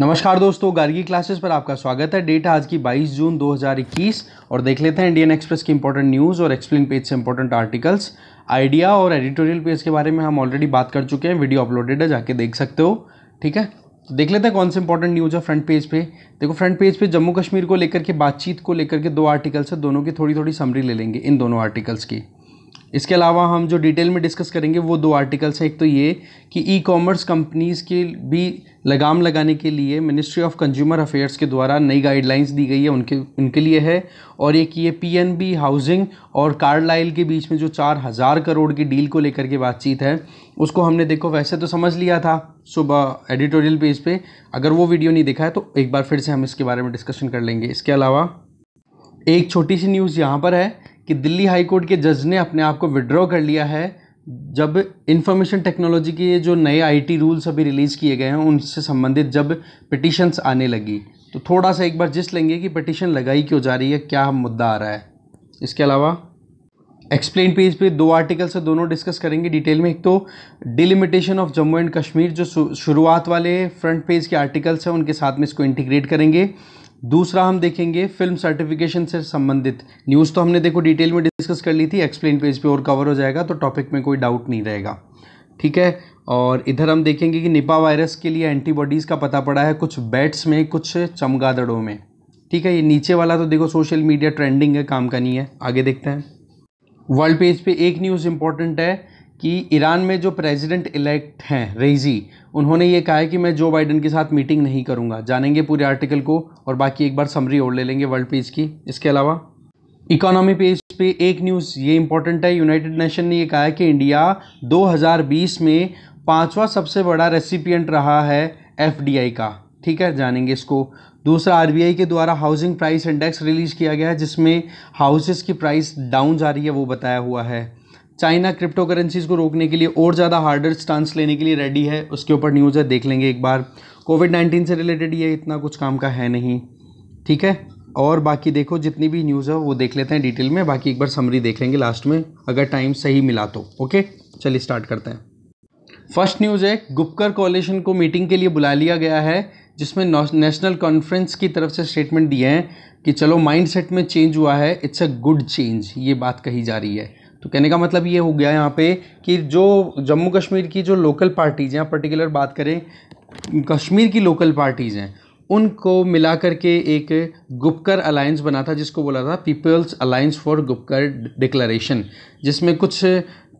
नमस्कार दोस्तों गार्गी क्लासेस पर आपका स्वागत है डेट आज की 22 जून 2021 और देख लेते हैं इंडियन एक्सप्रेस की इंपॉर्टेंट न्यूज़ और एक्सप्लेन पेज से इंपॉर्टेंट आर्टिकल्स आइडिया और एडिटोरियल पेज के बारे में हम ऑलरेडी बात कर चुके हैं वीडियो अपलोडेड है जाके देख सकते हो ठीक है तो देख लेते हैं कौन से इंपॉर्टेंट न्यूज़ है फ्रंट पेज पे देखो फ्रंट पेज पे जम्मू कश्मीर को लेकर के बातचीत को लेकर के दो आर्टिकल्स है दोनों की थोड़ी थोड़ी समरी ले लेंगे इन दोनों आर्टिकल्स की इसके अलावा हम जो डिटेल में डिस्कस करेंगे वो दो आर्टिकल्स हैं एक तो ये कि ई कॉमर्स कंपनीज़ के भी लगाम लगाने के लिए मिनिस्ट्री ऑफ कंज्यूमर अफेयर्स के द्वारा नई गाइडलाइंस दी गई है उनके उनके लिए है और एक ये पीएनबी हाउसिंग और कार्डलाइल के बीच में जो चार हज़ार करोड़ की डील को लेकर के बातचीत है उसको हमने देखो वैसे तो समझ लिया था सुबह एडिटोरियल पेज पे अगर वो वीडियो नहीं देखा है तो एक बार फिर से हम इसके बारे में डिस्कशन कर लेंगे इसके अलावा एक छोटी सी न्यूज़ यहाँ पर है कि दिल्ली हाईकोर्ट के जज ने अपने आप को विड्रॉ कर लिया है जब इंफॉर्मेशन टेक्नोलॉजी के जो नए आईटी रूल्स अभी रिलीज़ किए गए हैं उनसे संबंधित जब पिटिशन्स आने लगी तो थोड़ा सा एक बार जिस लेंगे कि पिटिशन लगाई क्यों जा रही है क्या मुद्दा आ रहा है इसके अलावा एक्सप्लेन पेज पे दो आर्टिकल से दोनों डिस्कस करेंगे डिटेल में एक तो delimitation of Jammu and Kashmir जो शुरुआत वाले फ्रंट पेज के आर्टिकल्स हैं उनके साथ में इसको इंटीग्रेट करेंगे दूसरा हम देखेंगे फिल्म सर्टिफिकेशन से संबंधित न्यूज़ तो हमने देखो डिटेल में डिस्कस कर ली थी एक्सप्लेन पेज पे और कवर हो जाएगा तो टॉपिक में कोई डाउट नहीं रहेगा ठीक है और इधर हम देखेंगे कि निपा वायरस के लिए एंटीबॉडीज़ का पता पड़ा है कुछ बैट्स में कुछ चमगादड़ों में ठीक है ये नीचे वाला तो देखो सोशल मीडिया ट्रेंडिंग है काम का नहीं है आगे देखते हैं वर्ल्ड पेज पे एक न्यूज़ इंपॉर्टेंट है कि ईरान में जो प्रेजिडेंट इलेक्ट हैं रेजी उन्होंने ये कहा है कि मैं जो बाइडन के साथ मीटिंग नहीं करूँगा जानेंगे पूरे आर्टिकल को और बाकी एक बार समरी ओढ़ ले लेंगे वर्ल्ड पेज की इसके अलावा इकोनॉमी पेज पे एक न्यूज़ ये इंपॉर्टेंट है यूनाइटेड नेशन ने ये कहा है कि इंडिया 2020 में पांचवा सबसे बड़ा रेसिपिएंट रहा है एफडीआई का ठीक है जानेंगे इसको दूसरा आरबीआई के द्वारा हाउसिंग प्राइस इंडेक्स रिलीज़ किया गया है जिसमें हाउसेस की प्राइस डाउन जा रही है वो बताया हुआ है चाइना क्रिप्टो करेंसीज़ को रोकने के लिए और ज़्यादा हार्डर स्टांस लेने के लिए रेडी है उसके ऊपर न्यूज़ है देख लेंगे एक बार कोविड नाइन्टीन से रिलेटेड ये इतना कुछ काम का है नहीं ठीक है और बाकी देखो जितनी भी न्यूज़ है वो देख लेते हैं डिटेल में बाकी एक बार समरी देख लेंगे लास्ट में अगर टाइम सही मिला तो ओके चलिए स्टार्ट करते हैं फर्स्ट न्यूज़ है गुप्कर कॉलेशन को मीटिंग के लिए बुला लिया गया है जिसमें नेशनल कॉन्फ्रेंस की तरफ से स्टेटमेंट दिए हैं कि चलो माइंडसेट में चेंज हुआ है इट्स अ गुड चेंज ये बात कही जा रही है तो कहने का मतलब ये हो गया यहाँ पे कि जो जम्मू कश्मीर की जो लोकल पार्टीज़ हैं पर्टिकुलर बात करें कश्मीर की लोकल पार्टीज़ हैं उनको मिला करके एक गुपकर अलायंस बना था जिसको बोला था People's Alliance for Gupkar Declaration जिसमें कुछ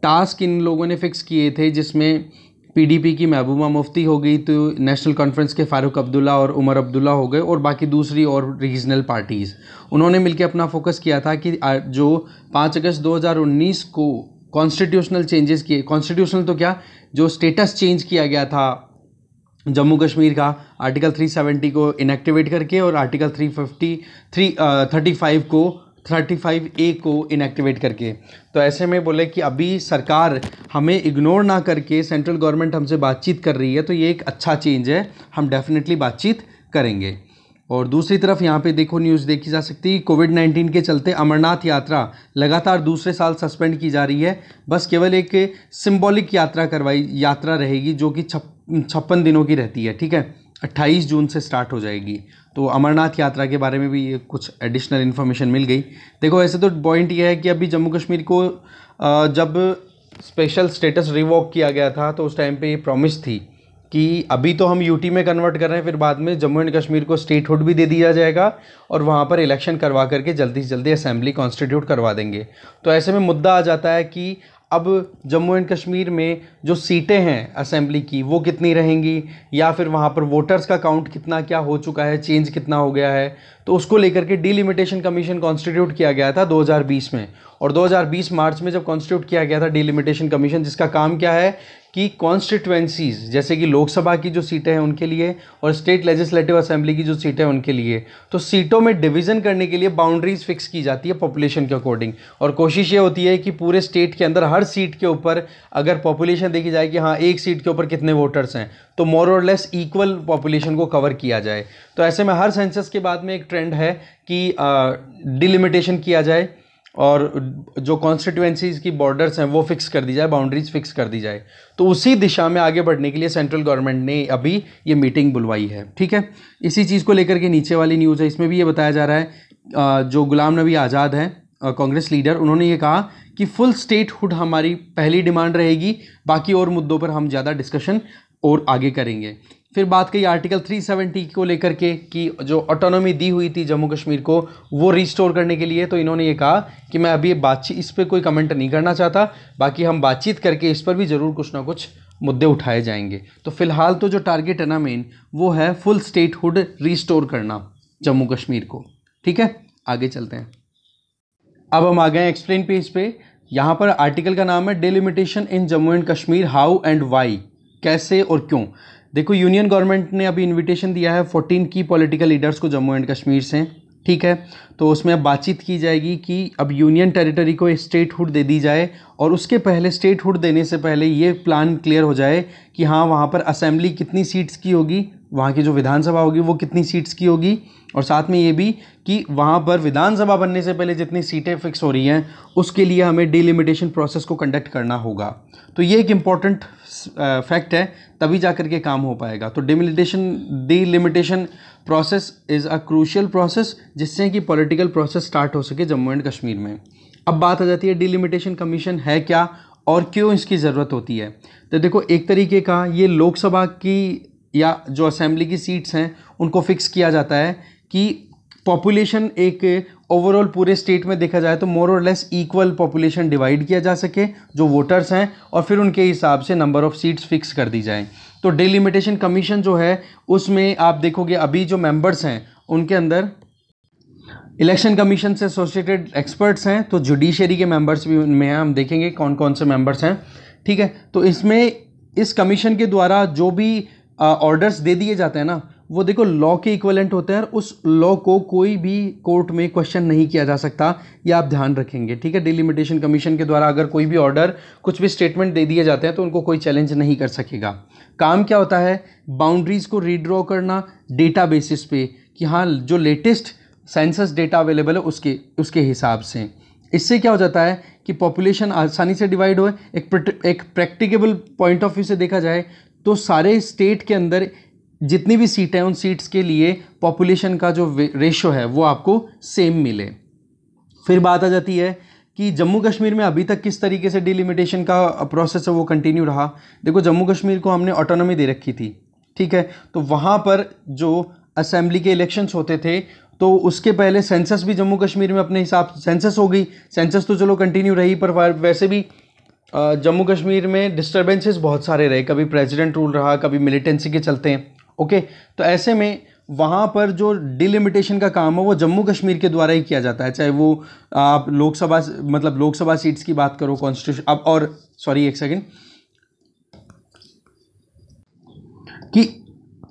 टास्क इन लोगों ने फिक्स किए थे जिसमें पीडीपी की महबूबा मुफ्ती हो गई तो नेशनल कॉन्फ्रेंस के फारूक अब्दुल्ला और उमर अब्दुल्ला हो गए और बाकी दूसरी और रीजनल पार्टीज़ उन्होंने मिलकर अपना फोकस किया था कि जो पाँच अगस्त 2019 को कॉन्स्टिट्यूशनल चेंजेस किए कॉन्स्टिट्यूशनल तो क्या जो स्टेटस चेंज किया गया था जम्मू कश्मीर का आर्टिकल 370 को इनएक्टिवेट करके और आर्टिकल 350 थ्री थर्टी फाइव को थर्टी फाइव ए को इनएक्टिवेट करके तो ऐसे में बोले कि अभी सरकार हमें इग्नोर ना करके सेंट्रल गवर्नमेंट हमसे बातचीत कर रही है तो ये एक अच्छा चेंज है हम डेफिनेटली बातचीत करेंगे और दूसरी तरफ यहाँ पे देखो न्यूज़ देखी जा सकती है कोविड नाइन्टीन के चलते अमरनाथ यात्रा लगातार दूसरे साल सस्पेंड की जा रही है बस केवल एक सिम्बॉलिक यात्रा करवाई यात्रा रहेगी जो कि छप्पन दिनों की रहती है ठीक है अट्ठाईस जून से स्टार्ट हो जाएगी तो अमरनाथ यात्रा के बारे में भी ये कुछ एडिशनल इन्फॉर्मेशन मिल गई देखो ऐसे तो पॉइंट ये है कि अभी जम्मू कश्मीर को जब स्पेशल स्टेटस रिवॉक किया गया था तो उस टाइम पे ये प्रॉमिस थी कि अभी तो हम यूटी में कन्वर्ट कर रहे हैं फिर बाद में जम्मू एंड कश्मीर को स्टेटहुड भी दे दिया जाएगा और वहाँ पर इलेक्शन करवा करके जल्दी से जल्दी असेंबली कॉन्स्टिट्यूट करवा देंगे तो ऐसे में मुद्दा आ जाता है कि अब जम्मू एंड कश्मीर में जो सीटें हैं असेंबली की वो कितनी रहेंगी या फिर वहाँ पर वोटर्स का काउंट कितना क्या हो चुका है चेंज कितना हो गया है तो उसको लेकर के डिलिमिटेशन कमीशन कॉन्स्टिट्यूट किया गया था 2020 में और 2020 मार्च में जब कॉन्स्टिट्यूट किया गया था डिलिमिटेशन कमीशन जिसका काम क्या है की कॉन्स्टिट्यूएंसीज़ जैसे कि लोकसभा की जो सीटें हैं उनके लिए और स्टेट लेजिस्लेटिव असेंबली की जो सीटें हैं उनके लिए तो सीटों में डिवीज़न करने के लिए बाउंड्रीज़ फिक्स की जाती है पॉपुलेशन के अकॉर्डिंग और कोशिश ये होती है कि पूरे स्टेट के अंदर हर सीट के ऊपर अगर पॉपुलेशन देखी जाए कि हाँ एक सीट के ऊपर कितने वोटर्स हैं तो मोर और लेस इक्वल पॉपुलेशन को कवर किया जाए तो ऐसे में हर सेंसस के बाद में एक ट्रेंड है कि डिलिमिटेशन किया जाए और जो कॉन्स्टिट्यूएंसीज की बॉर्डर्स हैं वो फिक्स कर दी जाए बाउंड्रीज फिक्स कर दी जाए तो उसी दिशा में आगे बढ़ने के लिए सेंट्रल गवर्नमेंट ने अभी ये मीटिंग बुलवाई है ठीक है इसी चीज़ को लेकर के नीचे वाली न्यूज़ है इसमें भी ये बताया जा रहा है जो गुलाम नबी आज़ाद हैं कांग्रेस लीडर उन्होंने ये कहा कि फुल स्टेटहुड हमारी पहली डिमांड रहेगी बाकी और मुद्दों पर हम ज़्यादा डिस्कशन और आगे करेंगे फिर बात कही आर्टिकल 370 को लेकर के कि जो ऑटोनॉमी दी हुई थी जम्मू कश्मीर को वो रिस्टोर करने के लिए तो इन्होंने ये कहा कि मैं अभी बातचीत इस पर कोई कमेंट नहीं करना चाहता बाकी हम बातचीत करके इस पर भी ज़रूर कुछ ना कुछ मुद्दे उठाए जाएंगे तो फिलहाल तो जो टारगेट है ना मेन वो है फुल स्टेटहुड रिस्टोर करना जम्मू कश्मीर को ठीक है आगे चलते हैं अब हम आ गए एक्सप्लेन पेज पे यहाँ पर आर्टिकल का नाम है delimitation in Jammu and Kashmir how and why कैसे और क्यों देखो यूनियन गवर्नमेंट ने अभी इनविटेशन दिया है फोर्टीन की पॉलिटिकल लीडर्स को जम्मू एंड कश्मीर से ठीक है तो उसमें अब बातचीत की जाएगी कि अब यूनियन टेरिटरी को स्टेट हुड दे दी जाए और उसके पहले स्टेट हुड देने से पहले ये प्लान क्लियर हो जाए कि हाँ वहाँ पर असेंबली कितनी सीट्स की होगी वहाँ की जो विधानसभा होगी वो कितनी सीट्स की होगी और साथ में ये भी कि वहाँ पर विधानसभा बनने से पहले जितनी सीटें फिक्स हो रही हैं उसके लिए हमें डिलिमिटेशन प्रोसेस को कंडक्ट करना होगा तो ये एक इम्पॉर्टेंट फैक्ट है तभी जा करके काम हो पाएगा तो delimitation delimitation process is a crucial process जिससे कि पॉलिटिकल प्रोसेस स्टार्ट हो सके जम्मू एंड कश्मीर में अब बात आ जाती है डिलिमिटेशन कमीशन है क्या और क्यों इसकी ज़रूरत होती है तो देखो एक तरीके का ये लोकसभा की या जो असेंबली की सीट्स हैं उनको फिक्स किया जाता है कि पॉपुलेशन एक ओवरऑल पूरे स्टेट में देखा जाए तो मोर और लेस इक्वल पॉपुलेशन डिवाइड किया जा सके जो वोटर्स हैं और फिर उनके हिसाब से नंबर ऑफ़ सीट्स फिक्स कर दी जाए तो डिलिमिटेशन कमीशन जो है उसमें आप देखोगे अभी जो मेंबर्स हैं उनके अंदर इलेक्शन कमीशन से एसोसिएटेड एक्सपर्ट्स हैं तो जुडिशरी के मेंबर्स भी उनमें हैं हम देखेंगे कौन कौन से मेंबर्स हैं ठीक है तो इसमें इस कमीशन के द्वारा जो भी ऑर्डर्स दे दिए जाते हैं ना वो देखो लॉ के इक्वलेंट होते हैं और उस लॉ को कोई भी कोर्ट में क्वेश्चन नहीं किया जा सकता ये आप ध्यान रखेंगे ठीक है डिलिमिटेशन कमीशन के द्वारा अगर कोई भी ऑर्डर कुछ भी स्टेटमेंट दे दिए जाते हैं तो उनको कोई चैलेंज नहीं कर सकेगा काम क्या होता है बाउंड्रीज़ को रीड्रॉ करना डेटा बेसिस पे कि हाँ जो लेटेस्ट सेंसस डेटा अवेलेबल है उसके उसके हिसाब से इससे क्या हो जाता है कि पॉपुलेशन आसानी से डिवाइड हो एक एक प्रैक्टिकेबल पॉइंट ऑफ व्यू से देखा जाए तो सारे स्टेट के अंदर जितनी भी सीटें हैं उन सीट्स के लिए पॉपुलेशन का जो रेशो है वो आपको सेम मिले फिर बात आ जाती है कि जम्मू कश्मीर में अभी तक किस तरीके से डिलिमिटेशन का प्रोसेस है वो कंटिन्यू रहा देखो जम्मू कश्मीर को हमने ऑटोनॉमी दे रखी थी ठीक है तो वहाँ पर जो असेंबली के इलेक्शंस होते थे तो उसके पहले सेंसस भी जम्मू कश्मीर में अपने हिसाब सेंसस हो गई सेंसस तो चलो कंटिन्यू रही पर वैसे भी जम्मू कश्मीर में डिस्टर्बेंसेस बहुत सारे रहे कभी प्रेसिडेंट रूल रहा कभी मिलिटेंसी के चलते हैं ओके तो ऐसे में वहाँ पर जो डिलिमिटेशन का काम है वो जम्मू कश्मीर के द्वारा ही किया जाता है चाहे वो आप लोकसभा मतलब लोकसभा सीट्स की बात करो कॉन्स्टिट्यूशन अब और सॉरी एक सेकेंड कि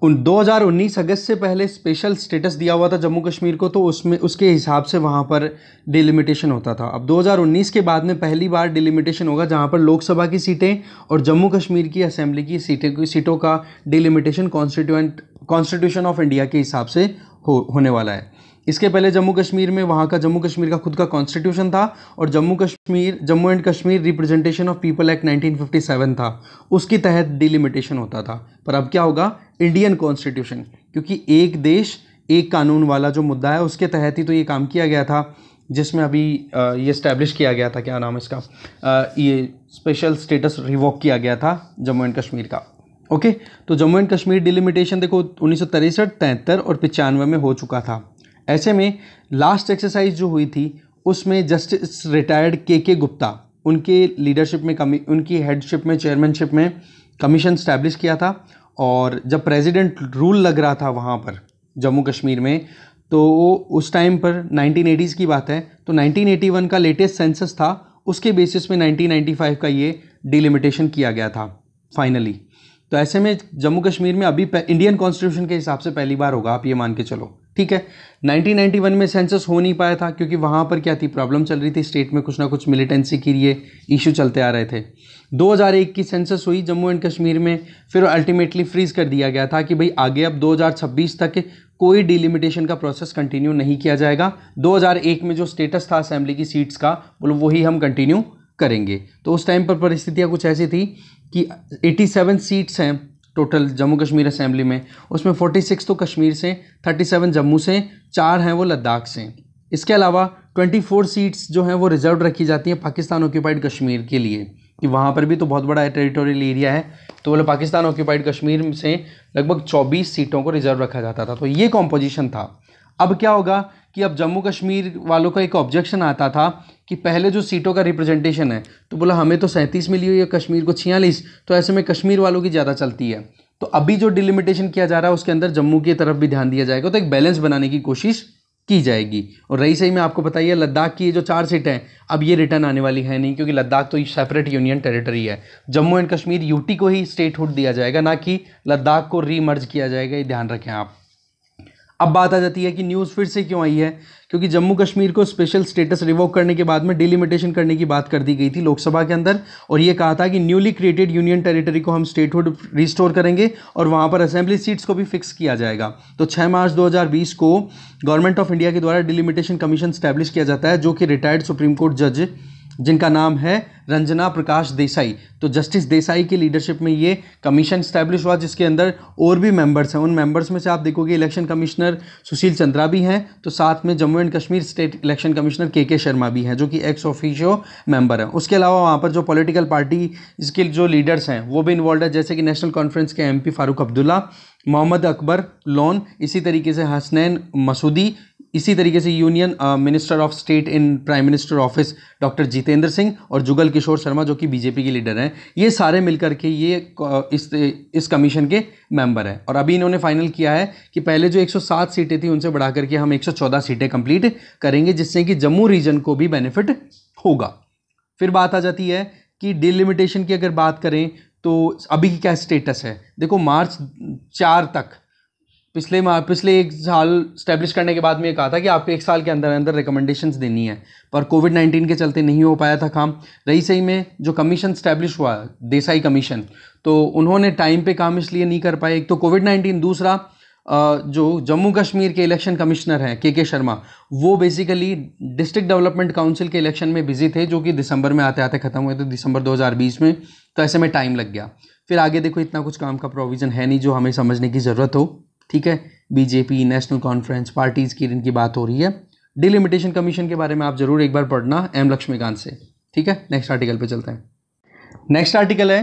उन 2019 अगस्त से पहले स्पेशल स्टेटस दिया हुआ था जम्मू कश्मीर को तो उसमें उसके हिसाब से वहाँ पर डिलिमिटेशन होता था अब 2019 के बाद में पहली बार डिलिमिटेशन होगा जहाँ पर लोकसभा की सीटें और जम्मू कश्मीर की असेंबली की सीटें की सीटों का delimitation constituent constitution of India के हिसाब से हो होने वाला है इसके पहले जम्मू कश्मीर में वहाँ का जम्मू कश्मीर का खुद का कॉन्स्टिट्यूशन था और Jammu Kashmir Jammu and Kashmir representation of people act 1957 था उसके तहत डिलिमिटेशन होता था पर अब क्या होगा इंडियन कॉन्स्टिट्यूशन क्योंकि एक देश एक कानून वाला जो मुद्दा है उसके तहत ही तो ये काम किया गया था जिसमें अभी ये स्टैब्लिश किया गया था क्या नाम इसका ये स्पेशल स्टेटस रिवॉक किया गया था जम्मू एंड कश्मीर का ओके तो जम्मू एंड कश्मीर डिलिमिटेशन देखो उन्नीस सौ तिरसठ तिहत्तर और पचानवे में हो चुका था ऐसे में लास्ट एक्सरसाइज जो हुई थी उसमें जस्टिस रिटायर्ड के के गुप्ता उनके लीडरशिप में कमी उनकी हेडशिप में चेयरमैनशिप में कमीशन स्टैब्लिश किया था और जब प्रेसिडेंट रूल लग रहा था वहाँ पर जम्मू कश्मीर में तो उस टाइम पर नाइनटीन की बात है तो 1981 का लेटेस्ट सेंसस था उसके बेसिस में 1995 का ये डिलिमिटेशन किया गया था फाइनली तो ऐसे में जम्मू कश्मीर में अभी इंडियन कॉन्स्टिट्यूशन के हिसाब से पहली बार होगा आप ये मान के चलो ठीक है 1991 में सेंसस हो नहीं पाया था क्योंकि वहाँ पर क्या थी प्रॉब्लम चल रही थी स्टेट में कुछ ना कुछ मिलिटेंसी के लिए इशू चलते आ रहे थे 2001 की सेंसस हुई जम्मू एंड कश्मीर में फिर अल्टीमेटली फ्रीज़ कर दिया गया था कि भाई आगे अब 2026 तक कोई डिलिमिटेशन का प्रोसेस कंटिन्यू नहीं किया जाएगा 2001 में जो स्टेटस था असेंबली की सीट्स का बोलो वही हम कंटिन्यू करेंगे तो उस टाइम पर परिस्थितियाँ कुछ ऐसी थी कि 87 सीट्स हैं टोटल जम्मू कश्मीर असेंबली में उसमें 46 तो कश्मीर से 37 जम्मू से चार हैं वो लद्दाख से इसके अलावा 24 सीट्स जो हैं वो रिजर्व रखी जाती हैं पाकिस्तान ऑक्यूपाइड कश्मीर के लिए कि वहाँ पर भी तो बहुत बड़ा टेरिटोरियल एरिया है तो बोले पाकिस्तान ऑक्यूपाइड कश्मीर से लगभग 24 सीटों को रिजर्व रखा जाता था तो ये कॉम्पोजिशन था अब क्या होगा कि अब जम्मू कश्मीर वालों का एक ऑब्जेक्शन आता था कि पहले जो सीटों का रिप्रेजेंटेशन है तो बोला हमें तो सैंतीस मिली हुई है कश्मीर को छियालीस तो ऐसे में कश्मीर वालों की ज़्यादा चलती है तो अभी जो डिलिमिटेशन किया जा रहा है उसके अंदर जम्मू की तरफ भी ध्यान दिया जाएगा तो एक बैलेंस बनाने की कोशिश की जाएगी और रही सही में आपको बताइए लद्दाख की ये जो चार सीटें हैं अब ये रिटर्न आने वाली है नहीं क्योंकि लद्दाख तो सेपरेट यूनियन टेरिटरी है जम्मू एंड कश्मीर यूटी को ही स्टेट हुड दिया जाएगा ना कि लद्दाख को रीमर्ज किया जाएगा ये ध्यान रखें आप अब बात आ जाती है कि न्यूज़ फिर से क्यों आई है क्योंकि जम्मू कश्मीर को स्पेशल स्टेटस रिवोक करने के बाद में डिलिमिटेशन करने की बात कर दी गई थी लोकसभा के अंदर और ये कहा था कि न्यूली क्रिएटेड यूनियन टेरिटरी को हम स्टेटहुड रिस्टोर करेंगे और वहाँ पर असेंबली सीट्स को भी फिक्स किया जाएगा तो छः मार्च दो को गवर्नमेंट ऑफ इंडिया के द्वारा डिलिमिटेशन कमीशन स्टैब्लिश किया जाता है जो कि रिटायर्ड सुप्रीम कोर्ट जज जिनका नाम है रंजना प्रकाश देसाई तो जस्टिस देसाई की लीडरशिप में ये कमीशन स्टैब्लिश हुआ जिसके अंदर और भी मेंबर्स हैं उन मेंबर्स में से आप देखोगे इलेक्शन कमिश्नर सुशील चंद्रा भी हैं तो साथ में Jammu and Kashmir state election commissioner K K Sharma भी हैं जो कि एक्स ऑफिशियो मेंबर हैं उसके अलावा वहाँ पर जो पोलिटिकल पार्टी इसके जो लीडर्स हैं वो भी इन्वॉल्व है जैसे कि नेशनल कॉन्फ्रेंस के एम फारूक अब्दुल्ला मोहम्मद अकबर लोन इसी तरीके से हसनैन मसूदी इसी तरीके से union minister of state in prime minister office doctor Jitendra Singh और जुगल किशोर शर्मा जो कि बीजेपी के लीडर हैं ये सारे मिलकर के ये इस इस कमीशन के मेंबर हैं और अभी इन्होंने फाइनल किया है कि पहले जो 107 सीटें थी उनसे बढ़ा करके हम 114 सीटें कंप्लीट करेंगे जिससे कि जम्मू रीजन को भी बेनिफिट होगा फिर बात आ जाती है कि डिलिमिटेशन की अगर बात करें तो अभी की क्या स्टेटस है देखो मार्च चार तक पिछले माह पिछले एक साल स्टैब्लिश करने के बाद में ये कहा था कि आपको एक साल के अंदर अंदर रिकमेंडेशन देनी है पर कोविड नाइन्टीन के चलते नहीं हो पाया था काम रही सही में जो कमीशन स्टैब्लिश हुआ देसाई कमीशन तो उन्होंने टाइम पे काम इसलिए नहीं कर पाए एक तो कोविड नाइन्टीन दूसरा जो जम्मू कश्मीर के इलेक्शन कमिश्नर हैं के के शर्मा वो बेसिकली डिस्ट्रिक्ट डेवलपमेंट काउंसिल के इलेक्शन में बिजी थे जो कि दिसंबर में आते आते ख़त्म हुए थे दिसंबर 2020 में तो ऐसे में टाइम लग गया फिर आगे देखो इतना कुछ काम का प्रोविज़न है नहीं जो हमें समझने की ज़रूरत हो ठीक है बीजेपी नेशनल कॉन्फ्रेंस पार्टीज़ की इनकी बात हो रही है डिलिमिटेशन कमीशन के बारे में आप ज़रूर एक बार पढ़ना एम लक्ष्मीकांत से ठीक है नेक्स्ट आर्टिकल पे चलते हैं नेक्स्ट आर्टिकल है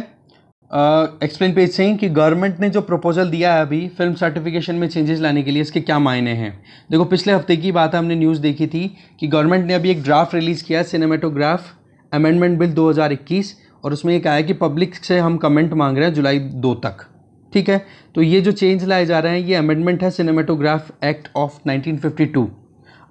एक्सप्लेन पेज सिंह कि गवर्नमेंट ने जो प्रपोजल दिया है अभी फिल्म सर्टिफिकेशन में चेंजेस लाने के लिए इसके क्या मायने हैं देखो पिछले हफ्ते की बात हमने न्यूज़ देखी थी कि गवर्नमेंट ने अभी एक ड्राफ्ट रिलीज़ किया सिनेमाटोग्राफ अमेंडमेंट बिल 2021 और उसमें ये कहा है कि पब्लिक से हम कमेंट मांग रहे हैं जुलाई दो तक ठीक है तो ये जो चेंज लाए जा रहे हैं ये अमेंडमेंट है सिनेमेटोग्राफ एक्ट ऑफ 1952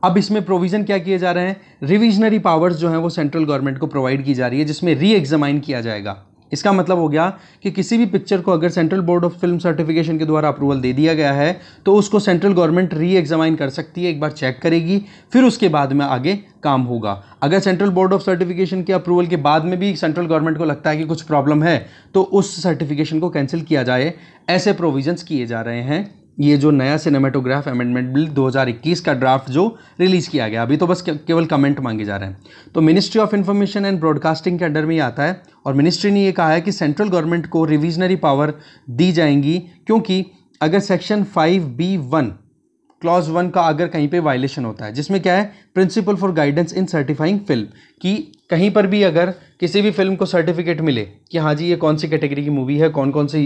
अब इसमें प्रोविज़न क्या किए जा रहे हैं रिविजनरी पावर्स जो हैं वो सेंट्रल गवर्नमेंट को प्रोवाइड की जा रही है जिसमें री एग्जामाइन किया जाएगा इसका मतलब हो गया कि किसी भी पिक्चर को अगर central board of film certification के द्वारा अप्रूवल दे दिया गया है तो उसको सेंट्रल गवर्नमेंट री एग्जामाइन कर सकती है एक बार चेक करेगी फिर उसके बाद में आगे काम होगा अगर सेंट्रल बोर्ड ऑफ सर्टिफिकेशन के अप्रूवल के बाद में भी सेंट्रल गवर्नमेंट को लगता है कि कुछ प्रॉब्लम है तो उस सर्टिफिकेशन को कैंसिल किया जाए ऐसे प्रोविजन्स किए जा रहे हैं ये जो नया सिनेमेटोग्राफ अमेंडमेंट बिल 2021 का ड्राफ्ट जो रिलीज़ किया गया अभी तो बस केवल कमेंट मांगे जा रहे हैं तो ministry of information and broadcasting के अंडर में ही आता है और मिनिस्ट्री ने ये कहा है कि सेंट्रल गवर्नमेंट को रिविजनरी पावर दी जाएंगी क्योंकि अगर section five B one clause one का अगर कहीं पे वायलेशन होता है जिसमें क्या है principle for guidance in certifying film कि कहीं पर भी अगर किसी भी फिल्म को सर्टिफिकेट मिले कि हाँ जी ये कौन सी कैटेगरी की मूवी है कौन कौन से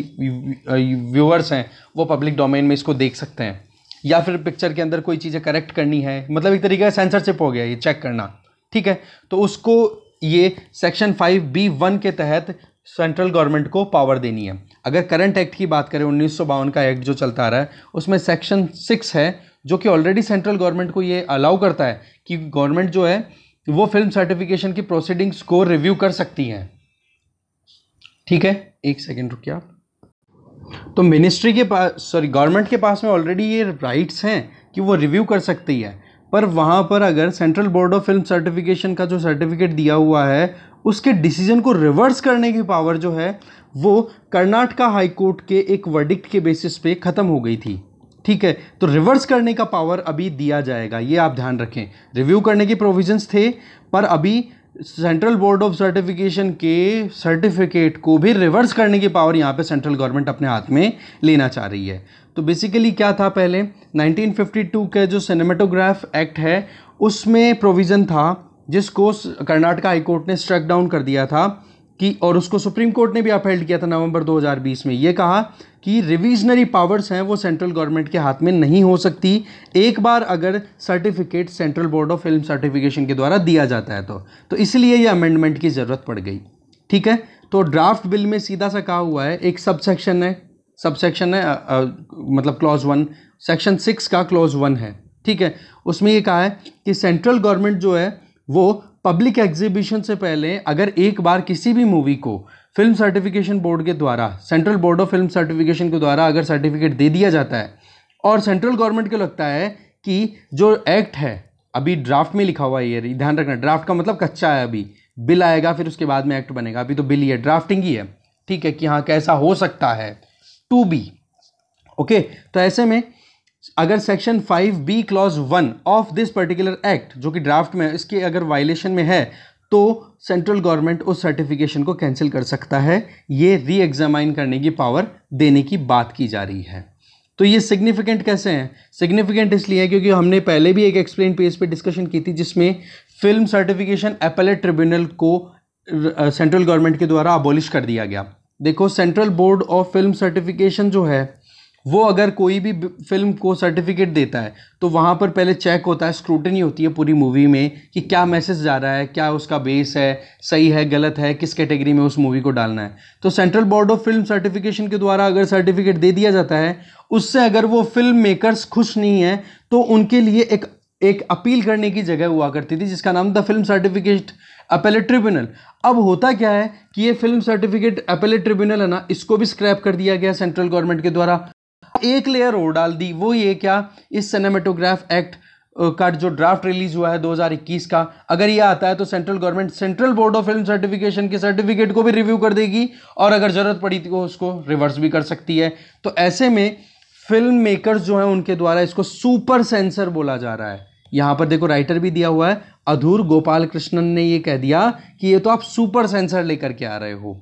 व्यूअर्स हैं वो पब्लिक डोमेन में इसको देख सकते हैं या फिर पिक्चर के अंदर कोई चीज़ें करेक्ट करनी है मतलब एक तरीके का सेंसरशिप हो गया ये चेक करना ठीक है तो उसको ये सेक्शन फाइव बी वन के तहत सेंट्रल गवर्नमेंट को पावर देनी है अगर करंट एक्ट की बात करें उन्नीस का एक्ट जो चलता आ रहा है उसमें सेक्शन सिक्स है जो कि ऑलरेडी सेंट्रल गवर्नमेंट को ये अलाउ करता है कि गवर्नमेंट जो है वो फिल्म सर्टिफिकेशन की प्रोसीडिंग्स को रिव्यू कर सकती हैं ठीक है एक सेकेंड रुकिए आप तो मिनिस्ट्री के पास सॉरी गवर्नमेंट के पास में ऑलरेडी ये राइट्स हैं कि वो रिव्यू कर सकती है पर वहाँ पर अगर central board of film certification का जो सर्टिफिकेट दिया हुआ है उसके डिसीजन को रिवर्स करने की पावर जो है वो कर्नाटका हाईकोर्ट के एक वर्डिक्ट के बेसिस पे ख़त्म हो गई थी ठीक है तो रिवर्स करने का पावर अभी दिया जाएगा ये आप ध्यान रखें रिव्यू करने के प्रोविजंस थे पर अभी सेंट्रल बोर्ड ऑफ सर्टिफिकेशन के सर्टिफिकेट को भी रिवर्स करने की पावर यहाँ पे सेंट्रल गवर्नमेंट अपने हाथ में लेना चाह रही है तो बेसिकली क्या था पहले 1952 के जो सिनेमेटोग्राफ एक्ट है उसमें प्रोविज़न था जिसको कर्नाटका हाईकोर्ट ने स्ट्रक डाउन कर दिया था कि और उसको सुप्रीम कोर्ट ने भी अपहेल्ड किया था नवंबर 2020 में ये कहा कि रिविजनरी पावर्स हैं वो सेंट्रल गवर्नमेंट के हाथ में नहीं हो सकती एक बार अगर certificate central board of film certification के द्वारा दिया जाता है तो तो इसलिए ये अमेंडमेंट की ज़रूरत पड़ गई ठीक है तो ड्राफ्ट बिल में सीधा सा कहा हुआ है एक सबसेक्शन है सबसेक्शन है आ, आ, मतलब क्लॉज वन सेक्शन सिक्स का क्लॉज वन है ठीक है उसमें ये कहा है कि सेंट्रल गवर्नमेंट जो है वो पब्लिक एग्जीबिशन से पहले अगर एक बार किसी भी मूवी को फिल्म सर्टिफिकेशन बोर्ड के द्वारा central board of film certification के द्वारा अगर सर्टिफिकेट दे दिया जाता है और सेंट्रल गवर्नमेंट को लगता है कि जो एक्ट है अभी ड्राफ्ट में लिखा हुआ है ये ध्यान रखना ड्राफ्ट का मतलब कच्चा है अभी बिल आएगा फिर उसके बाद में एक्ट बनेगा अभी तो बिल ही है ड्राफ्टिंग ही है ठीक है कि हाँ कैसा हो सकता है टू बी ओके तो ऐसे में अगर section five B clause one of this particular act जो कि ड्राफ्ट में इसके अगर वायलेशन में है तो सेंट्रल गवर्नमेंट उस सर्टिफिकेशन को कैंसिल कर सकता है ये री एग्जामाइन करने की पावर देने की बात की जा रही है तो ये सिग्निफिकेंट कैसे हैं सिग्निफिकेंट इसलिए है क्योंकि हमने पहले भी एक एक्सप्लेन पेज पे डिस्कशन की थी जिसमें फिल्म सर्टिफिकेशन अपेलेट ट्रिब्यूनल को सेंट्रल uh, गवर्नमेंट के द्वारा अबोलिश कर दिया गया देखो central board of film certification जो है वो अगर कोई भी फिल्म को सर्टिफिकेट देता है तो वहाँ पर पहले चेक होता है स्क्रूटनी होती है पूरी मूवी में कि क्या मैसेज जा रहा है क्या उसका बेस है सही है गलत है किस कैटेगरी में उस मूवी को डालना है तो central board of film certification के द्वारा अगर सर्टिफिकेट दे दिया जाता है उससे अगर वो फिल्म मेकर्स खुश नहीं हैं तो उनके लिए एक एक अपील करने की जगह हुआ करती थी जिसका नाम the film certificate appellate tribunal अब होता क्या है कि ये फिल्म सर्टिफिकेट अपेलेट ट्रिब्यूनल है ना इसको भी स्क्रैप कर दिया गया सेंट्रल गवर्नमेंट के द्वारा एक लेयर और डाल दी वो ये क्या इस सिनेमेटोग्राफ एक्ट का जो ड्राफ्ट रिलीज हुआ है 2021 का अगर ये आता है तो central government central board of film certification के सर्टिफिकेट को भी रिव्यू कर देगी और अगर ज़रूरत पड़ी तो उसको रिवर्स भी कर सकती है तो ऐसे में फिल्म मेकर्स जो हैं उनके द्वारा इसको सुपर सेंसर बोला जा रहा है यहाँ पर देखो राइटर भी दिया हुआ है अधूर गोपाल कृष्णन ने ये कह दिया कि ये तो आप सुपर सेंसर लेकर के आ रहे हो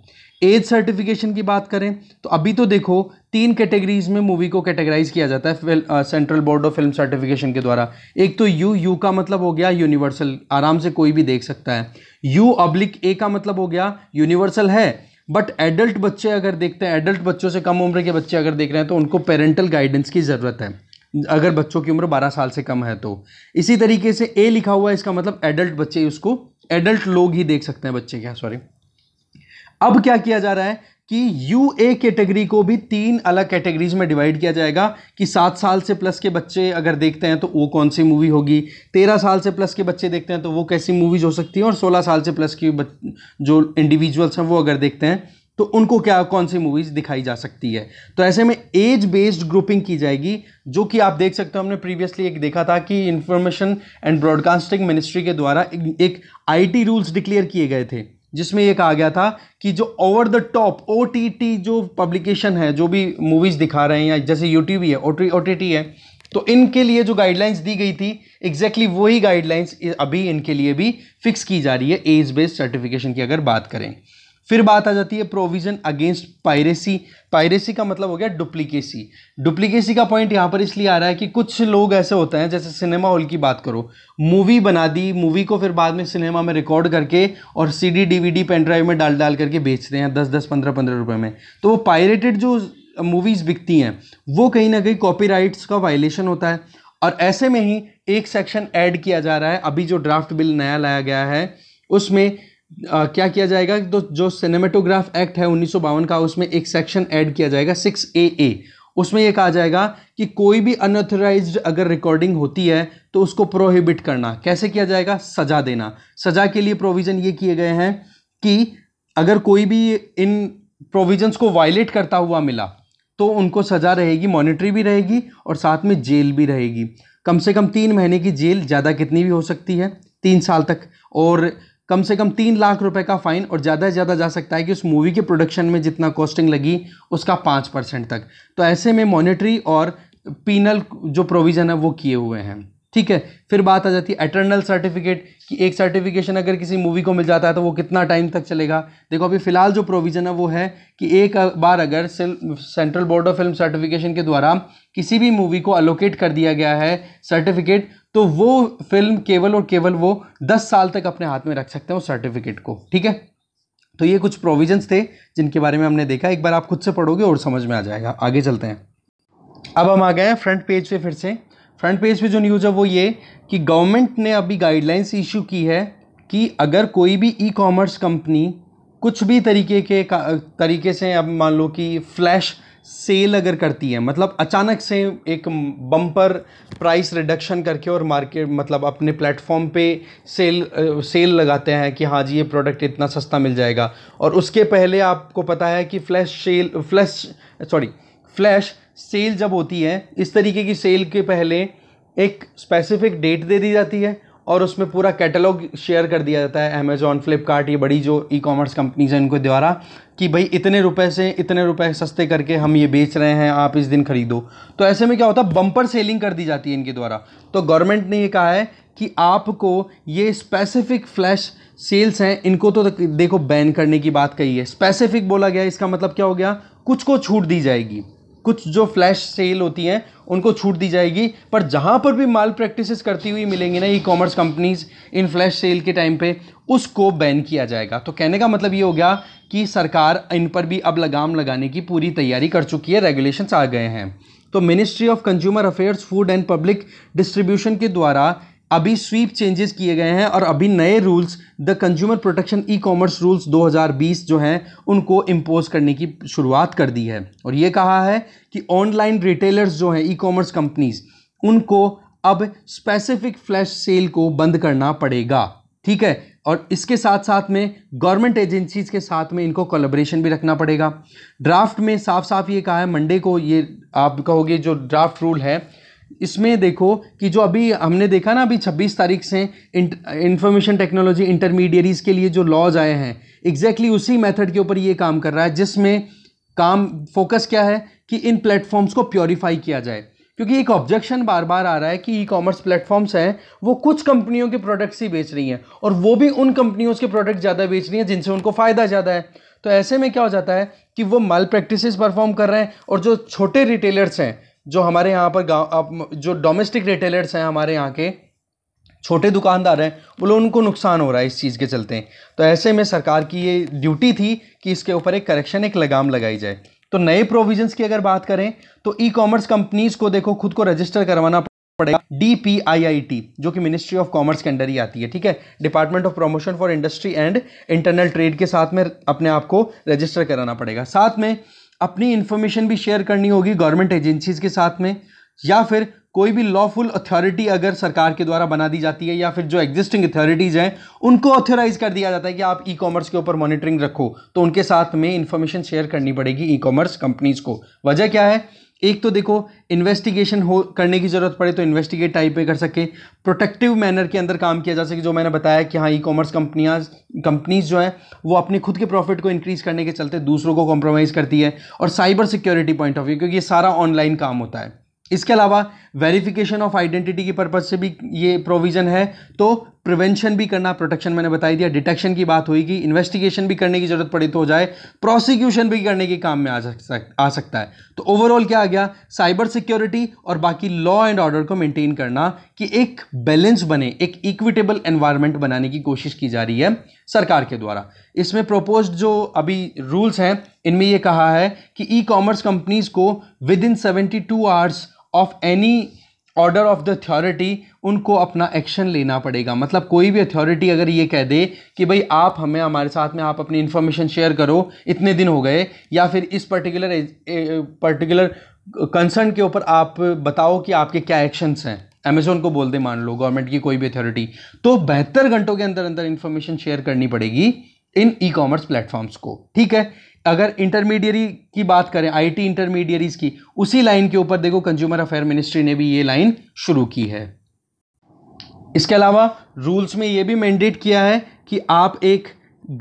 एज सर्टिफिकेशन की बात करें तो अभी तो देखो तीन कैटेगरीज में मूवी को कैटेगराइज किया जाता है central board of film certification के द्वारा एक तो यू यू का मतलब हो गया यूनिवर्सल आराम से कोई भी देख सकता है यू अब्लिक ए का मतलब हो गया यूनिवर्सल है बट एडल्ट बच्चे अगर देखते हैं एडल्ट बच्चों से कम उम्र के बच्चे अगर देख रहे हैं तो उनको पेरेंटल गाइडेंस की ज़रूरत है अगर बच्चों की उम्र 12 साल से कम है तो इसी तरीके से ए लिखा हुआ है इसका मतलब एडल्ट बच्चे उसको एडल्ट लोग ही देख सकते हैं बच्चे क्या सॉरी अब क्या किया जा रहा है कि यू ए कैटेगरी को भी तीन अलग कैटेगरीज में डिवाइड किया जाएगा कि सात साल से प्लस के बच्चे अगर देखते हैं तो वो कौन सी मूवी होगी तेरह साल से प्लस के बच्चे देखते हैं तो वो कैसी मूवीज हो सकती हैं और सोलह साल से प्लस की जो इंडिविजुअल्स हैं वो अगर देखते हैं तो उनको क्या कौन सी मूवीज दिखाई जा सकती है तो ऐसे में एज बेस्ड ग्रुपिंग की जाएगी जो कि आप देख सकते हो हमने प्रीवियसली एक देखा था कि इंफॉर्मेशन एंड ब्रॉडकास्टिंग मिनिस्ट्री के द्वारा एक आईटी रूल्स डिक्लेयर किए गए थे जिसमें एक कहा गया था कि जो ओवर द टॉप ओ जो पब्लिकेशन है जो भी मूवीज़ दिखा रहे हैं या जैसे यूट्यूब है ओ टी है तो इनके लिए जो गाइडलाइंस दी गई थी एग्जैक्टली exactly वही गाइडलाइंस अभी इनके लिए भी फिक्स की जा रही है एज बेस्ड सर्टिफिकेशन की अगर बात करें फिर बात आ जाती है प्रोविजन अगेंस्ट पायरेसी पायरेसी का मतलब हो गया डुप्लीकेसी डुप्लीकेसी का पॉइंट यहाँ पर इसलिए आ रहा है कि कुछ लोग ऐसे होते हैं जैसे सिनेमा हॉल की बात करो मूवी बना दी मूवी को फिर बाद में सिनेमा में रिकॉर्ड करके और सीडी डीवीडी पेन ड्राइव में डाल डाल करके बेचते हैं दस दस पंद्रह पंद्रह रुपये में तो वो पायरेटेड जो मूवीज़ बिकती हैं वो कहीं ना कहीं कॉपी का वायलेशन होता है और ऐसे में ही एक सेक्शन ऐड किया जा रहा है अभी जो ड्राफ्ट बिल नया लाया गया है उसमें आ, क्या किया जाएगा तो जो सिनेमेटोग्राफ एक्ट है उन्नीस का उसमें एक सेक्शन ऐड किया जाएगा सिक्स ए ए उसमें यह कहा जाएगा कि कोई भी अनऑथोराइज अगर रिकॉर्डिंग होती है तो उसको प्रोहिबिट करना कैसे किया जाएगा सजा देना सजा के लिए प्रोविज़न ये किए गए हैं कि अगर कोई भी इन प्रोविजंस को वायलेट करता हुआ मिला तो उनको सज़ा रहेगी मॉनिटरी भी रहेगी और साथ में जेल भी रहेगी कम से कम तीन महीने की जेल ज़्यादा कितनी भी हो सकती है तीन साल तक और कम से कम तीन लाख रुपए का फाइन और ज़्यादा से ज़्यादा जा सकता है कि उस मूवी के प्रोडक्शन में जितना कॉस्टिंग लगी उसका पाँच परसेंट तक तो ऐसे में मॉनिटरी और पीनल जो प्रोविज़न है वो किए हुए हैं ठीक है फिर बात आ जाती है एटर्नल सर्टिफिकेट कि एक सर्टिफिकेशन अगर किसी मूवी को मिल जाता है तो वो कितना टाइम तक चलेगा देखो अभी फ़िलहाल जो प्रोविज़न है वो है कि एक बार अगर central board of film certification के द्वारा किसी भी मूवी को अलोकेट कर दिया गया है सर्टिफिकेट तो वो फिल्म केवल और केवल वो दस साल तक अपने हाथ में रख सकते हैं उस सर्टिफिकेट को ठीक है तो ये कुछ प्रोविजंस थे जिनके बारे में हमने देखा एक बार आप खुद से पढ़ोगे और समझ में आ जाएगा आगे चलते हैं अब हम आ गए हैं फ्रंट पेज पे फिर से फ्रंट पेज पे जो न्यूज़ है वो ये कि गवर्नमेंट ने अभी गाइडलाइंस इशू की है कि अगर कोई भी ई कॉमर्स कंपनी कुछ भी तरीके के तरीके से अब मान लो कि फ्लैश सेल अगर करती है मतलब अचानक से एक बम्पर प्राइस रिडक्शन करके और मार्केट मतलब अपने प्लेटफॉर्म पे सेल सेल लगाते हैं कि हाँ जी ये प्रोडक्ट इतना सस्ता मिल जाएगा और उसके पहले आपको पता है कि flash sale flash sorry flash sale जब होती है इस तरीके की सेल के पहले एक स्पेसिफिक डेट दे दी जाती है और उसमें पूरा कैटलॉग शेयर कर दिया जाता है अमेजॉन फ्लिपकार्ट ये बड़ी जो ई कॉमर्स कंपनीज हैं इनके द्वारा कि भाई इतने रुपए से इतने रुपए सस्ते करके हम ये बेच रहे हैं आप इस दिन खरीदो तो ऐसे में क्या होता है बम्पर सेलिंग कर दी जाती है इनके द्वारा तो गवर्नमेंट ने ये कहा है कि आपको ये स्पेसिफिक फ्लैश सेल्स हैं इनको तो देखो बैन करने की बात कही है स्पेसिफिक बोला गया इसका मतलब क्या हो गया कुछ को छूट दी जाएगी कुछ जो फ्लैश सेल होती हैं उनको छूट दी जाएगी पर जहाँ पर भी माल प्रैक्टिसेस करती हुई मिलेंगी ना ई कॉमर्स कंपनीज इन फ्लैश सेल के टाइम पे उसको बैन किया जाएगा तो कहने का मतलब ये हो गया कि सरकार इन पर भी अब लगाम लगाने की पूरी तैयारी कर चुकी है रेगुलेशंस आ गए हैं तो ministry of consumer affairs food and public distribution के द्वारा अभी स्वीप चेंजेस किए गए हैं और अभी नए rules the consumer protection e commerce rules 2020 जो हैं उनको इम्पोज करने की शुरुआत कर दी है और ये कहा है कि ऑनलाइन रिटेलर्स जो हैं ई कॉमर्स कंपनीज उनको अब स्पेसिफिक फ्लैश सेल को बंद करना पड़ेगा ठीक है और इसके साथ साथ में गवर्नमेंट एजेंसीज़ के साथ में इनको कोलेब्रेशन भी रखना पड़ेगा ड्राफ्ट में साफ साफ ये कहा है मंडे को ये आप कहोगे जो ड्राफ्ट रूल है इसमें देखो कि जो अभी हमने देखा ना अभी 26 तारीख से इंफॉर्मेशन टेक्नोलॉजी इंटरमीडियरीज के लिए जो लॉज आए हैं एग्जैक्टली exactly उसी मेथड के ऊपर ये काम कर रहा है जिसमें काम फोकस क्या है कि इन प्लेटफॉर्म्स को प्योरीफाई किया जाए क्योंकि एक ऑब्जेक्शन बार बार आ रहा है कि ई कॉमर्स प्लेटफॉर्म्स हैं वो कुछ कंपनियों के प्रोडक्ट्स ही बेच रही हैं और वो भी उन कंपनियों के प्रोडक्ट ज़्यादा बेच रही हैं जिनसे उनको फ़ायदा ज़्यादा है तो ऐसे में क्या हो जाता है कि वो माल प्रैक्टिस परफॉर्म कर रहे हैं और जो छोटे रिटेलर्स हैं जो हमारे यहाँ पर गाँव जो डोमेस्टिक रिटेलर्स हैं हमारे यहाँ के छोटे दुकानदार हैं वो लोग उनको नुकसान हो रहा है इस चीज़ के चलते तो ऐसे में सरकार की ये ड्यूटी थी कि इसके ऊपर एक करेक्शन एक लगाम लगाई जाए तो नए प्रोविजंस की अगर बात करें तो ई कॉमर्स कंपनीज को देखो खुद को रजिस्टर करवाना पड़ेगा डी जो कि मिनिस्ट्री ऑफ कॉमर्स के अंडर ही आती है ठीक है department of promotion for industry and internal trade के साथ में अपने आप को रजिस्टर कराना पड़ेगा साथ में अपनी इंफॉर्मेशन भी शेयर करनी होगी गवर्नमेंट एजेंसीज के साथ में या फिर कोई भी लॉफुल अथॉरिटी अगर सरकार के द्वारा बना दी जाती है या फिर जो एग्जिस्टिंग अथॉरिटीज़ हैं उनको ऑथोराइज कर दिया जाता है कि आप ई कॉमर्स के ऊपर मॉनिटरिंग रखो तो उनके साथ में इन्फॉर्मेशन शेयर करनी पड़ेगी ई कॉमर्स कंपनीज़ को वजह क्या है एक तो देखो इन्वेस्टिगेशन हो करने की ज़रूरत पड़े तो इन्वेस्टिगेट टाइप पे कर सके प्रोटेक्टिव मैनर के अंदर काम किया जा सके जो मैंने बताया कि हाँ ई कॉमर्स कंपनियाँ कंपनीज़ जो है वो अपने खुद के प्रॉफिट को इंक्रीज़ करने के चलते दूसरों को कॉम्प्रोमाइज़ करती है और cyber security point of view क्योंकि ये सारा ऑनलाइन काम होता है इसके अलावा वेरिफिकेशन ऑफ आइडेंटिटी की पर्पज़ से भी ये प्रोविज़न है तो प्रिवेंशन भी करना प्रोटेक्शन मैंने बताई दिया डिटेक्शन की बात होगी इन्वेस्टिगेशन भी करने की ज़रूरत पड़े तो हो जाए प्रोसिक्यूशन भी करने के काम में आ, सक, आ सकता है तो ओवरऑल क्या आ गया साइबर सिक्योरिटी और बाकी लॉ एंड ऑर्डर को मेंटेन करना कि एक बैलेंस बने एक इक्विटेबल एनवायरमेंट बनाने की कोशिश की जा रही है सरकार के द्वारा इसमें प्रपोज जो अभी रूल्स हैं इनमें यह कहा है कि ई कॉमर्स कंपनीज को within seventy two hours of any order of the authority उनको अपना एक्शन लेना पड़ेगा मतलब कोई भी अथॉरिटी अगर ये कह दे कि भाई आप हमें हमारे साथ में आप अपनी इन्फॉर्मेशन शेयर करो इतने दिन हो गए या फिर इस पर्टिकुलर पर्टिकुलर कंसर्न के ऊपर आप बताओ कि आपके क्या एक्शंस हैं अमेजोन को बोल दे मान लो गवर्नमेंट की कोई भी अथॉरिटी तो बेहतर घंटों के अंदर अंदर इन्फॉर्मेशन शेयर करनी पड़ेगी इन ई कॉमर्स प्लेटफॉर्म्स को ठीक है अगर इंटरमीडियरी की बात करें आईटी इंटरमीडियरीज की उसी लाइन के ऊपर देखो कंज्यूमर अफेयर मिनिस्ट्री ने भी ये लाइन शुरू की है इसके अलावा रूल्स में ये भी मैंडेट किया है कि आप एक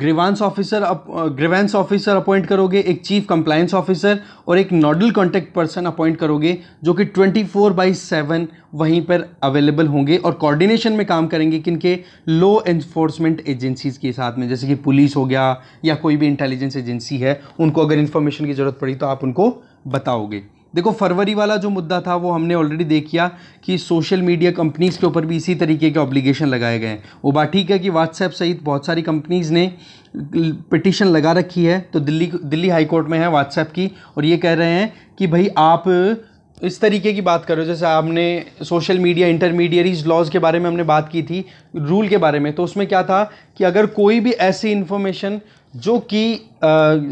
grievance officer grievance officer appoint करोगे एक चीफ कंप्लायंस ऑफिसर और एक नोडल कॉन्टैक्ट पर्सन अपॉइंट करोगे जो कि 24 फोर बाई सेवन वहीं पर अवेलेबल होंगे और कोऑर्डिनेशन में काम करेंगे किनके लॉ एन्फोर्समेंट एजेंसीज़ के साथ में जैसे कि पुलिस हो गया या कोई भी इंटेलिजेंस एजेंसी है उनको अगर इन्फॉर्मेशन की ज़रूरत पड़ी तो आप उनको बताओगे देखो फरवरी वाला जो मुद्दा था वो हमने ऑलरेडी देख किया कि सोशल मीडिया कंपनीज़ के ऊपर भी इसी तरीके के ऑब्लिगेशन लगाए गए हैं वो बात ठीक है कि व्हाट्सएप सहित बहुत सारी कंपनीज़ ने पिटिशन लगा रखी है तो दिल्ली दिल्ली हाई कोर्ट में है व्हाट्सएप की और ये कह रहे हैं कि भाई आप इस तरीके की बात करो जैसे आपने सोशल मीडिया इंटरमीडियरीज लॉज के बारे में हमने बात की थी रूल के बारे में तो उसमें क्या था कि अगर कोई भी ऐसी इन्फॉर्मेशन जो कि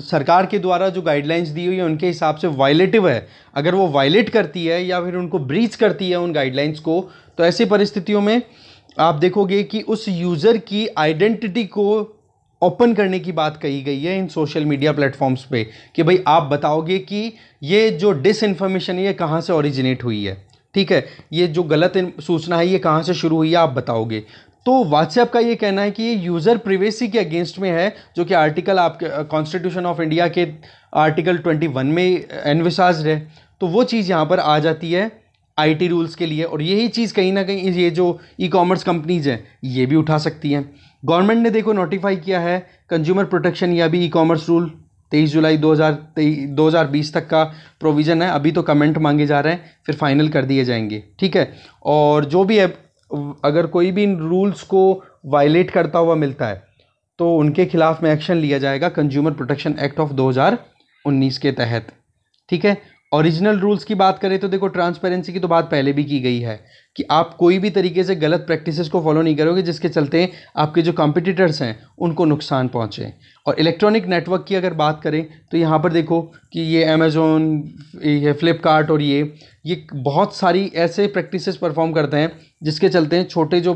सरकार के द्वारा जो गाइडलाइंस दी हुई है उनके हिसाब से वायलेटिव है अगर वो वायलेट करती है या फिर उनको ब्रीच करती है उन गाइडलाइंस को तो ऐसी परिस्थितियों में आप देखोगे कि उस यूज़र की आइडेंटिटी को ओपन करने की बात कही गई है इन सोशल मीडिया प्लेटफॉर्म्स पे कि भाई आप बताओगे कि ये जो डिस इन्फॉर्मेशन है ये कहाँ से ओरिजिनेट हुई है ठीक है ये जो गलत सूचना है ये कहाँ से शुरू हुई है आप बताओगे तो व्हाट्सएप का ये कहना है कि ये यूज़र प्रिवेसी के अगेंस्ट में है जो कि आर्टिकल आपके कॉन्स्टिट्यूशन ऑफ इंडिया के आर्टिकल 21 में एनविसाज uh, है तो वो चीज़ यहाँ पर आ जाती है आईटी रूल्स के लिए और यही चीज़ कहीं ना कहीं ये जो ई कॉमर्स कंपनीज हैं ये भी उठा सकती हैं गवर्नमेंट ने देखो नोटिफाई किया है कंज्यूमर प्रोटेक्शन या भी ई कॉमर्स रूल तेईस जुलाई दो हज़ार दो हज़ार बीस तक का प्रोविज़न है अभी तो कमेंट मांगे जा रहे हैं फिर फाइनल कर दिए जाएंगे ठीक है और जो भी है अगर कोई भी इन रूल्स को वायलेट करता हुआ मिलता है तो उनके खिलाफ़ में एक्शन लिया जाएगा कंज्यूमर प्रोटेक्शन एक्ट ऑफ 2019 के तहत ठीक है ओरिजिनल रूल्स की बात करें तो देखो ट्रांसपेरेंसी की तो बात पहले भी की गई है कि आप कोई भी तरीके से गलत प्रैक्टिसेस को फॉलो नहीं करोगे जिसके चलते आपके जो कॉम्पिटिटर्स हैं उनको नुकसान पहुंचे और इलेक्ट्रॉनिक नेटवर्क की अगर बात करें तो यहाँ पर देखो कि ये अमेज़ोन ये फ्लिपकार्ट और ये ये बहुत सारी ऐसे प्रैक्टिसेस परफॉर्म करते हैं जिसके चलते छोटे जो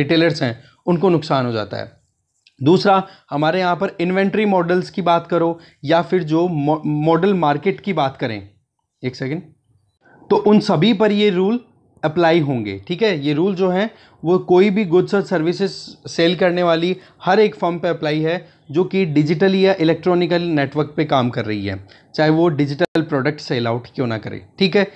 रिटेलर्स हैं उनको नुकसान हो जाता है दूसरा हमारे यहाँ पर इन्वेंट्री मॉडल्स की बात करो या फिर जो मॉडल मार्केट की बात करें एक सेकेंड तो उन सभी पर ये रूल अप्लाई होंगे ठीक है ये रूल जो हैं वो कोई भी गुड्स और सर्विसेज सेल करने वाली हर एक फॉर्म पे अप्लाई है जो कि डिजिटल या इलेक्ट्रॉनिकल नेटवर्क पे काम कर रही है चाहे वो डिजिटल प्रोडक्ट सेल आउट क्यों ना करे ठीक है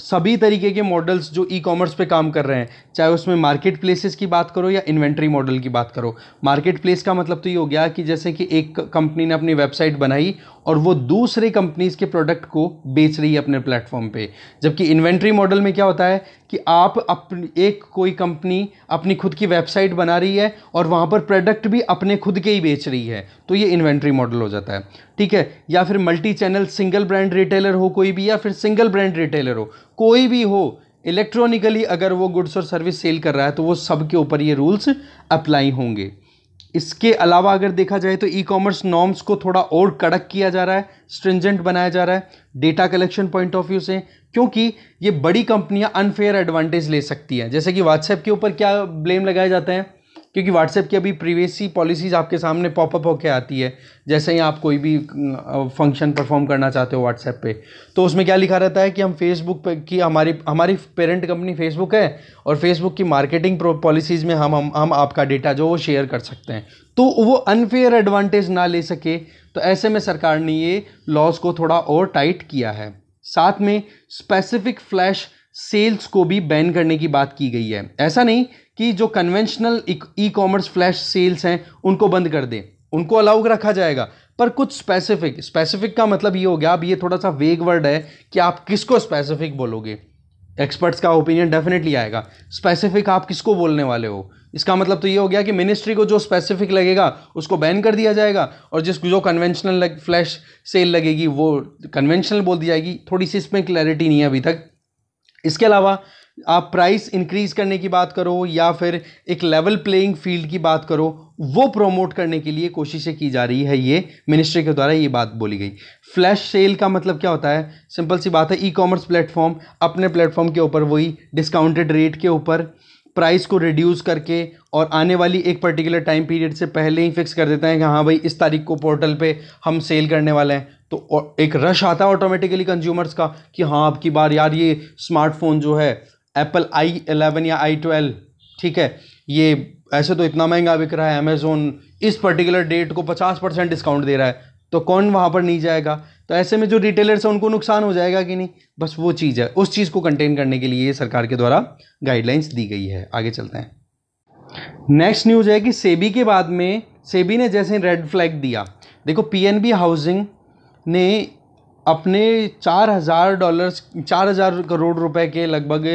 सभी तरीके के मॉडल्स जो ई कॉमर्स पे काम कर रहे हैं चाहे उसमें मार्केट प्लेसेस की बात करो या इन्वेंट्री मॉडल की बात करो मार्केट प्लेस का मतलब तो ये हो गया कि जैसे कि एक कंपनी ने अपनी वेबसाइट बनाई और वो दूसरे कंपनीज़ के प्रोडक्ट को बेच रही है अपने प्लेटफॉर्म पे जबकि इन्वेंट्री मॉडल में क्या होता है कि आप अपनी एक कोई कंपनी अपनी खुद की वेबसाइट बना रही है और वहाँ पर प्रोडक्ट भी अपने खुद के ही बेच रही है तो ये इन्वेंट्री मॉडल हो जाता है ठीक है या फिर multi channel single brand retailer हो कोई भी या फिर सिंगल ब्रांड रिटेलर हो कोई भी हो इलेक्ट्रॉनिकली अगर वो गुड्स और सर्विस सेल कर रहा है तो वो सबके ऊपर ये रूल्स अप्लाई होंगे इसके अलावा अगर देखा जाए तो ई कॉमर्स नॉर्म्स को थोड़ा और कड़क किया जा रहा है स्ट्रिंजेंट बनाया जा रहा है data collection point of view से क्योंकि ये बड़ी कंपनियां अनफेयर एडवांटेज ले सकती हैं जैसे कि व्हाट्सएप के ऊपर क्या ब्लेम लगाया जाता है क्योंकि व्हाट्सएप की अभी प्रीवेसी पॉलिसीज़ आपके सामने पॉपअप होकर आती है जैसे ही आप कोई भी फंक्शन परफॉर्म करना चाहते हो व्हाट्सएप पे तो उसमें क्या लिखा रहता है कि हम फेसबुक पे की हमारी हमारी पेरेंट कंपनी फेसबुक है और फेसबुक की मार्केटिंग पॉलिसीज़ में हम हम हम आपका डेटा जो वो शेयर कर सकते हैं तो वो अनफेयर एडवांटेज ना ले सके तो ऐसे में सरकार ने ये लॉज को थोड़ा और टाइट किया है साथ में स्पेसिफिक फ्लैश सेल्स को भी बैन करने की बात की गई है ऐसा नहीं कि जो conventional e commerce flash sales हैं उनको बंद कर दें उनको अलाउ रखा जाएगा पर कुछ स्पेसिफिक स्पेसिफिक का मतलब ये हो गया अब ये थोड़ा सा वेग वर्ड है कि आप किसको स्पेसिफिक बोलोगे एक्सपर्ट्स का ओपिनियन डेफिनेटली आएगा स्पेसिफिक आप किसको बोलने वाले हो इसका मतलब तो ये हो गया कि मिनिस्ट्री को जो स्पेसिफिक लगेगा उसको बैन कर दिया जाएगा और जिस जो कन्वेंशनल लग, फ्लैश सेल लगेगी वो कन्वेंशनल बोल दी जाएगी थोड़ी सी इसमें क्लैरिटी नहीं है अभी तक इसके अलावा आप प्राइस इंक्रीज करने की बात करो या फिर एक लेवल प्लेइंग फील्ड की बात करो वो प्रोमोट करने के लिए कोशिशें की जा रही है ये मिनिस्ट्री के द्वारा ये बात बोली गई फ्लैश सेल का मतलब क्या होता है सिंपल सी बात है ई कॉमर्स प्लेटफॉर्म अपने प्लेटफॉर्म के ऊपर वही डिस्काउंटेड रेट के ऊपर प्राइस को रिड्यूस करके और आने वाली एक पर्टिकुलर टाइम पीरियड से पहले ही फिक्स कर देते हैं कि हाँ भाई इस तारीख को पोर्टल पे हम सेल करने वाले हैं तो एक रश आता है ऑटोमेटिकली कंज्यूमर्स का कि हाँ आपकी बार यार ये स्मार्टफोन जो है एप्पल आई एलेवन या आई ट्वेल्व ठीक है ये ऐसे तो इतना महंगा बिक रहा है अमेज़ोन इस पर्टिकुलर डेट को पचास परसेंट डिस्काउंट दे रहा है तो कौन वहाँ पर नहीं जाएगा तो ऐसे में जो रिटेलर्स हैं उनको नुकसान हो जाएगा कि नहीं बस वो चीज़ है उस चीज़ को कंटेन करने के लिए सरकार के द्वारा गाइडलाइंस दी गई है आगे चलते हैं नेक्स्ट न्यूज़ है कि सेबी के बाद में सेबी ने जैसे रेड फ्लैग दिया देखो पीएनबी हाउसिंग ने अपने चार हज़ार डॉलर्स चार हज़ार करोड़ रुपए के लगभग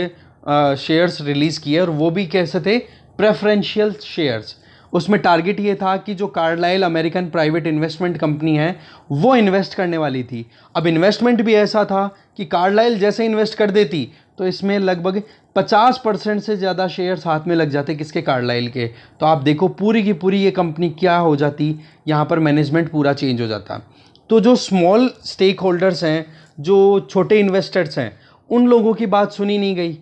शेयर्स रिलीज़ किए और वो भी कैसे थे प्रेफरेंशियल शेयर्स उसमें टारगेट ये था कि जो Carlyle American private investment company है वो इन्वेस्ट करने वाली थी अब इन्वेस्टमेंट भी ऐसा था कि कार्डलाइल जैसे इन्वेस्ट कर देती तो इसमें लगभग 50 परसेंट से ज़्यादा शेयर्स हाथ में लग जाते किसके कार्डलाइल के तो आप देखो पूरी की पूरी ये कंपनी क्या हो जाती यहाँ पर मैनेजमेंट पूरा चेंज हो जाता तो जो स्मॉल स्टेक होल्डर्स हैं जो छोटे इन्वेस्टर्स हैं उन लोगों की बात सुनी नहीं गई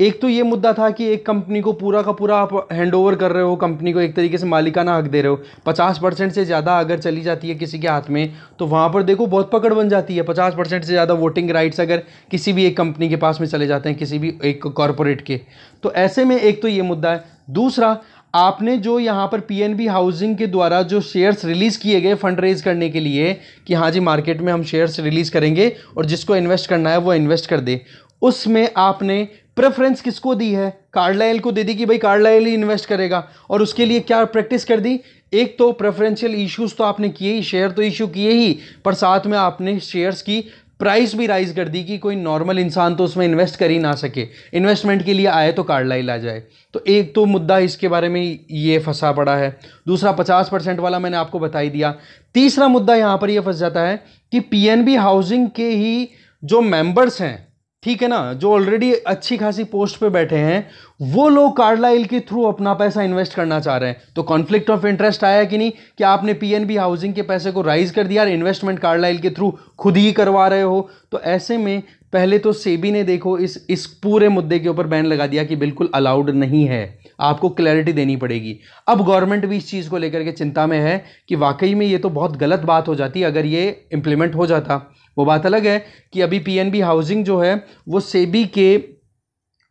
एक तो ये मुद्दा था कि एक कंपनी को पूरा का पूरा आप हैंड ओवर कर रहे हो कंपनी को एक तरीके से मालिकाना हक दे रहे हो पचास परसेंट से ज़्यादा अगर चली जाती है किसी के हाथ में तो वहाँ पर देखो बहुत पकड़ बन जाती है पचास परसेंट से ज़्यादा वोटिंग राइट्स अगर किसी भी एक कंपनी के पास में चले जाते हैं किसी भी एक कॉरपोरेट के तो ऐसे में एक तो ये मुद्दा है दूसरा आपने जो यहाँ पर पी हाउसिंग के द्वारा जो शेयर्स रिलीज़ किए गए फंड रेज करने के लिए कि हाँ जी मार्केट में हम शेयर्स रिलीज़ करेंगे और जिसको इन्वेस्ट करना है वो इन्वेस्ट कर दे उसमें आपने प्रेफरेंस किसको दी है कार्डलाइल को दे दी कि भाई कार्डलाइल ही इन्वेस्ट करेगा और उसके लिए क्या प्रैक्टिस कर दी एक तो प्रेफरेंशियल इश्यूज तो आपने किए ही शेयर तो इशू किए ही पर साथ में आपने शेयर्स की प्राइस भी राइज कर दी कि कोई नॉर्मल इंसान तो उसमें इन्वेस्ट कर ही ना सके इन्वेस्टमेंट के लिए आए तो कार्डलाइल आ जाए तो एक तो मुद्दा इसके बारे में ये फंसा पड़ा है दूसरा पचास परसेंट वाला मैंने आपको बताई दिया तीसरा मुद्दा यहाँ पर यह फंस जाता है कि पीएनबी हाउसिंग के ही जो मेंबर्स हैं ठीक है ना जो ऑलरेडी अच्छी खासी पोस्ट पे बैठे हैं वो लोग कार्डलाइल के थ्रू अपना पैसा इन्वेस्ट करना चाह रहे हैं तो कॉन्फ्लिक्ट ऑफ इंटरेस्ट आया कि नहीं कि आपने पीएनबी हाउसिंग के पैसे को राइज कर दिया और इन्वेस्टमेंट कार्डलाइल के थ्रू खुद ही करवा रहे हो तो ऐसे में पहले तो सेबी ने देखो इस इस पूरे मुद्दे के ऊपर बैन लगा दिया कि बिल्कुल अलाउड नहीं है आपको क्लैरिटी देनी पड़ेगी अब गवर्नमेंट भी इस चीज़ को लेकर के चिंता में है कि वाकई में ये तो बहुत गलत बात हो जाती अगर ये इम्प्लीमेंट हो जाता वो बात अलग है कि अभी पीएनबी हाउसिंग जो है वो सेबी के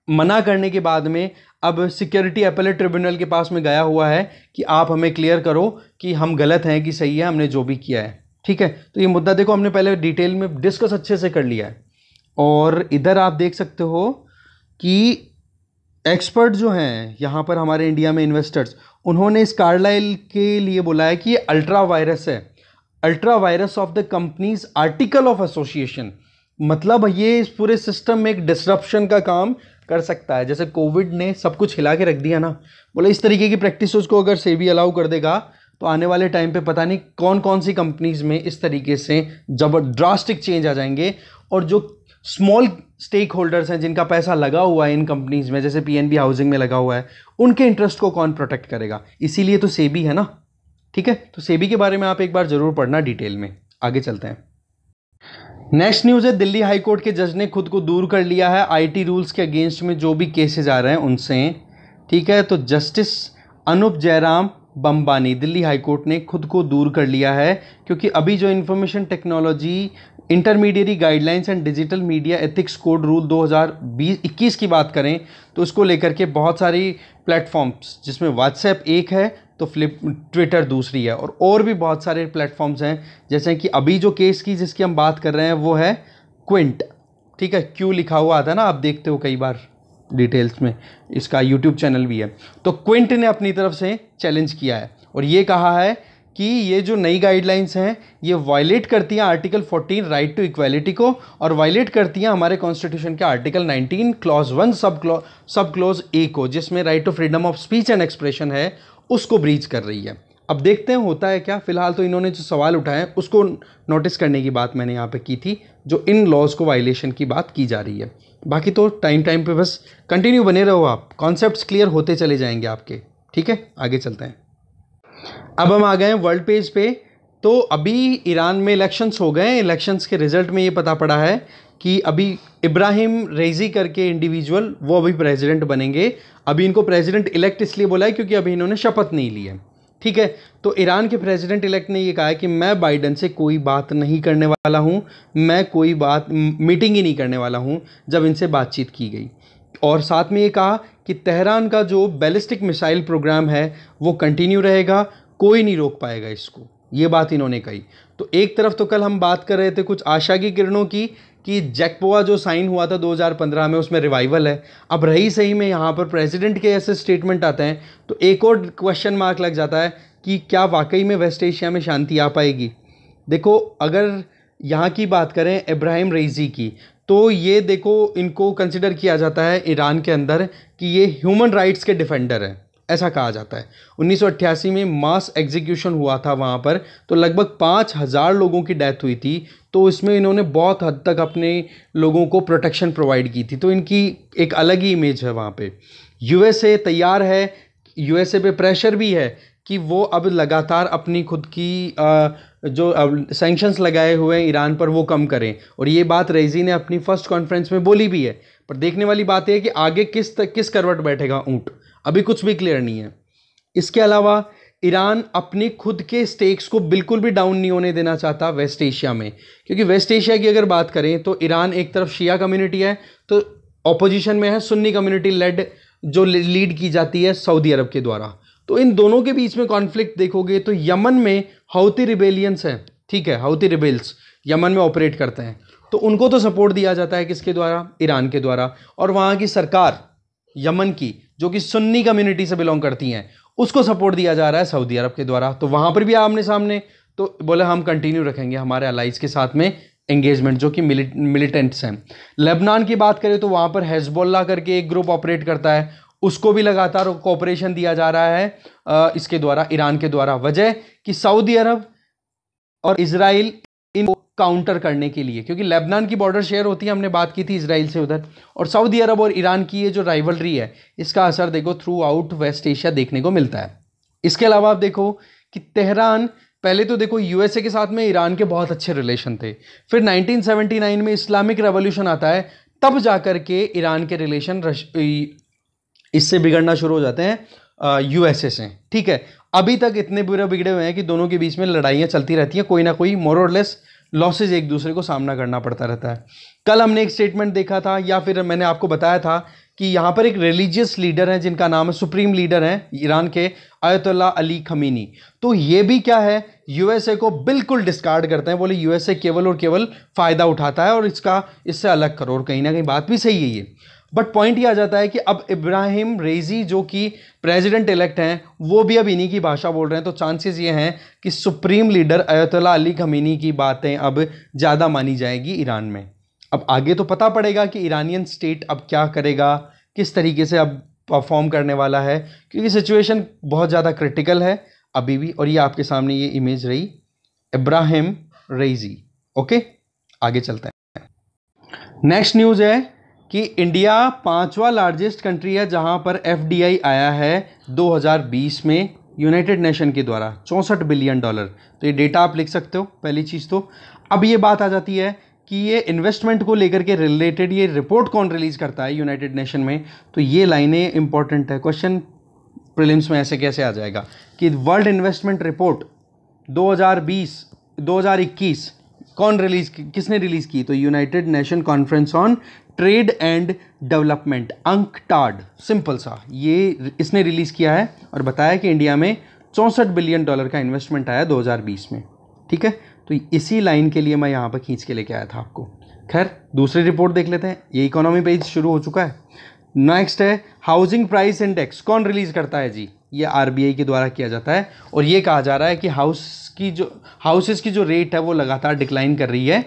मना करने के बाद में अब सिक्योरिटी अपेलेट ट्रिब्यूनल के पास में गया हुआ है कि आप हमें क्लियर करो कि हम गलत हैं कि सही है हमने जो भी किया है ठीक है तो ये मुद्दा देखो हमने पहले डिटेल में डिस्कस अच्छे से कर लिया है और इधर आप देख सकते हो कि एक्सपर्ट जो हैं यहाँ पर हमारे इंडिया में इन्वेस्टर्स उन्होंने इस कार्लाइल के लिए बोला है कि ये अल्ट्रा वायरस है ultra vires of the companies article of association मतलब ये इस पूरे सिस्टम में एक डिस्ट्रप्शन का काम कर सकता है जैसे कोविड ने सब कुछ हिला के रख दिया ना बोले इस तरीके की प्रैक्टिस को अगर सेबी अलाउ कर देगा तो आने वाले टाइम पे पता नहीं कौन कौन सी कंपनीज में इस तरीके से जब ड्रास्टिक चेंज आ जाएंगे और जो स्मॉल स्टेक होल्डर्स हैं जिनका पैसा लगा हुआ है इन कंपनीज में जैसे पीएनबी हाउसिंग में लगा हुआ है उनके इंटरेस्ट को कौन प्रोटेक्ट करेगा इसीलिए तो सेबी है ना ठीक है तो सेबी के बारे में आप एक बार ज़रूर पढ़ना डिटेल में आगे चलते हैं नेक्स्ट न्यूज़ है दिल्ली हाईकोर्ट के जज ने खुद को दूर कर लिया है आईटी रूल्स के अगेंस्ट में जो भी केसेज आ रहे हैं उनसे ठीक है तो जस्टिस अनूप जयराम बम्बानी दिल्ली हाईकोर्ट ने खुद को दूर कर लिया है क्योंकि अभी जो information technology intermediary guidelines and digital media ethics code rule 2021 की बात करें तो उसको लेकर के बहुत सारी प्लेटफॉर्म्स जिसमें व्हाट्सएप एक है तो फ्लिप ट्विटर दूसरी है और और भी बहुत सारे प्लेटफॉर्म्स हैं जैसे कि अभी जो केस की जिसकी हम बात कर रहे हैं वो है क्विंट ठीक है क्यू लिखा हुआ आता है ना आप देखते हो कई बार डिटेल्स में इसका यूट्यूब चैनल भी है तो क्विंट ने अपनी तरफ से चैलेंज किया है और ये कहा है कि ये जो नई गाइडलाइंस हैं ये वायलेट करती हैं आर्टिकल 14 राइट टू इक्वालिटी को और वायलेट करती हैं हमारे कॉन्स्टिट्यूशन के article 19 clause one sub clause sub clause A को जिसमें right to freedom of speech and expression है उसको ब्रीच कर रही है अब देखते हैं होता है क्या फ़िलहाल तो इन्होंने जो सवाल उठाए हैं उसको नोटिस करने की बात मैंने यहाँ पे की थी जो इन लॉज़ को वायलेशन की बात की जा रही है बाकी तो टाइम टाइम पे बस कंटिन्यू बने रहो आप कॉन्सेप्ट क्लियर होते चले जाएंगे आपके ठीक है आगे चलते हैं अब हम आ गए हैं वर्ल्ड पेज पे तो अभी ईरान में इलेक्शंस हो गए इलेक्शंस के रिज़ल्ट में ये पता पड़ा है कि अभी इब्राहिम रेजी करके इंडिविजुअल वो अभी प्रेसिडेंट बनेंगे अभी इनको प्रेसिडेंट इलेक्ट इसलिए बोला है क्योंकि अभी इन्होंने शपथ नहीं ली है ठीक है तो ईरान के प्रेसिडेंट इलेक्ट ने ये कहा है कि मैं बाइडन से कोई बात नहीं करने वाला हूँ मैं कोई बात मीटिंग ही नहीं करने वाला हूँ जब इनसे बातचीत की गई और साथ में ये कहा कि तेहरान का जो बैलिस्टिक मिसाइल प्रोग्राम है वो कंटिन्यू रहेगा कोई नहीं रोक पाएगा इसको ये बात इन्होंने कही तो एक तरफ तो कल हम बात कर रहे थे कुछ आशा की किरणों की कि जैकपोआ जो साइन हुआ था 2015 में उसमें रिवाइवल है अब रही सही में यहाँ पर प्रेसिडेंट के ऐसे स्टेटमेंट आते हैं तो एक और क्वेश्चन मार्क लग जाता है कि क्या वाकई में वेस्ट एशिया में शांति आ पाएगी देखो अगर यहाँ की बात करें इब्राहिम रईजी की तो ये देखो इनको कंसिडर किया जाता है ईरान के अंदर कि ये ह्यूमन राइट्स के डिफेंडर हैं ऐसा कहा जाता है 1988 में मास एग्जीक्यूशन हुआ था वहाँ पर तो लगभग पाँच हज़ार लोगों की डेथ हुई थी तो इसमें इन्होंने बहुत हद तक अपने लोगों को प्रोटेक्शन प्रोवाइड की थी तो इनकी एक अलग ही इमेज है वहाँ पे यूएसए तैयार है यूएसए पे प्रेशर भी है कि वो अब लगातार अपनी खुद की आ, जो सेंक्शंस लगाए हुए हैं ईरान पर वो कम करें और ये बात रेजी ने अपनी फर्स्ट कॉन्फ्रेंस में बोली भी है पर देखने वाली बात यह है कि आगे किस किस करवट बैठेगा ऊँट अभी कुछ भी क्लियर नहीं है इसके अलावा ईरान अपने खुद के स्टेक्स को बिल्कुल भी डाउन नहीं होने देना चाहता वेस्ट एशिया में क्योंकि वेस्ट एशिया की अगर बात करें तो ईरान एक तरफ शिया कम्युनिटी है तो ऑपोजिशन में है सुन्नी कम्युनिटी लेड जो लीड की जाती है सऊदी अरब के द्वारा तो इन दोनों के बीच में कॉन्फ्लिक्ट देखोगे तो यमन में हाउती रिबेलियंस हैं ठीक है हाउती रिबेल्स यमन में ऑपरेट करते हैं तो उनको तो सपोर्ट दिया जाता है किसके द्वारा ईरान के द्वारा और वहाँ की सरकार यमन की जो कि सुन्नी कम्युनिटी से बिलोंग करती हैं उसको सपोर्ट दिया जा रहा है सऊदी अरब के द्वारा तो वहाँ पर भी आमने सामने तो बोले हम कंटिन्यू रखेंगे हमारे अलाइज के साथ में एंगेजमेंट जो कि मिलिटेंट्स हैं लेबनान की बात करें तो वहाँ पर हेजबोल्ला करके एक ग्रुप ऑपरेट करता है उसको भी लगातार कॉपरेशन दिया जा रहा है इसके द्वारा ईरान के द्वारा वजह कि सऊदी अरब और इसराइल काउंटर करने के लिए क्योंकि लेबनान की बॉर्डर शेयर होती है हमने बात की थी इसराइल से उधर और सऊदी अरब और ईरान की ये जो राइवलरी है इसका असर देखो थ्रू आउट वेस्ट एशिया देखने को मिलता है इसके अलावा आप देखो कि तेहरान पहले तो देखो यूएसए के साथ में ईरान के बहुत अच्छे रिलेशन थे फिर 1979 में इस्लामिक रेवोल्यूशन आता है तब जा के ईरान के रिलेशन इससे बिगड़ना शुरू हो जाते हैं यूएसए से ठीक है अभी तक इतने बुरे बिगड़े हुए हैं कि दोनों के बीच में लड़ाइयाँ चलती रहती हैं कोई ना कोई मोरलेस लॉसेज एक दूसरे को सामना करना पड़ता रहता है कल हमने एक स्टेटमेंट देखा था या फिर मैंने आपको बताया था कि यहाँ पर एक रिलीजियस लीडर हैं जिनका नाम है सुप्रीम लीडर हैं ईरान के आयतुल्ला अली खमीनी तो ये भी क्या है यूएसए को बिल्कुल डिस्कार्ड करते हैं बोले यूएसए केवल और केवल फ़ायदा उठाता है और इसका इससे अलग करो और कहीं ना कहीं बात भी सही है ये बट पॉइंट ये आ जाता है कि अब इब्राहिम रेजी जो कि प्रेसिडेंट इलेक्ट हैं वो भी अब इन्हीं की भाषा बोल रहे हैं तो चांसेस ये हैं कि supreme leader Ayatollah Ali Khamenei की बातें अब ज़्यादा मानी जाएगी ईरान में अब आगे तो पता पड़ेगा कि ईरानियन स्टेट अब क्या करेगा किस तरीके से अब परफॉर्म करने वाला है क्योंकि सिचुएशन बहुत ज़्यादा क्रिटिकल है अभी भी और ये आपके सामने ये इमेज रही इब्राहिम रेजी ओके आगे चलते हैं नेक्स्ट न्यूज़ है कि इंडिया पांचवा लार्जेस्ट कंट्री है जहां पर एफडीआई आया है 2020 में यूनाइटेड नेशन के द्वारा चौंसठ बिलियन डॉलर तो ये डेटा आप लिख सकते हो पहली चीज़ तो अब ये बात आ जाती है कि ये इन्वेस्टमेंट को लेकर के रिलेटेड ये रिपोर्ट कौन रिलीज़ करता है यूनाइटेड नेशन में तो ये लाइनें इंपॉर्टेंट है क्वेश्चन प्रिलिम्स में ऐसे कैसे आ जाएगा कि वर्ल्ड इन्वेस्टमेंट रिपोर्ट 2020 2021 कौन रिलीज किसने रिलीज़ की तो United Nation conference on trade and development UNCTAD simple सा ये इसने रिलीज़ किया है और बताया कि इंडिया में चौंसठ बिलियन डॉलर का इन्वेस्टमेंट आया 2020 में ठीक है तो इसी लाइन के लिए मैं यहाँ पर खींच के लेके आया था आपको खैर दूसरी रिपोर्ट देख लेते हैं ये इकोनॉमी पेज शुरू हो चुका है नेक्स्ट है हाउसिंग प्राइस इंडेक्स कौन रिलीज़ करता है जी ये आरबीआई के द्वारा किया जाता है और ये कहा जा रहा है कि हाउस की जो हाउसेस की जो रेट है वो लगातार डिक्लाइन कर रही है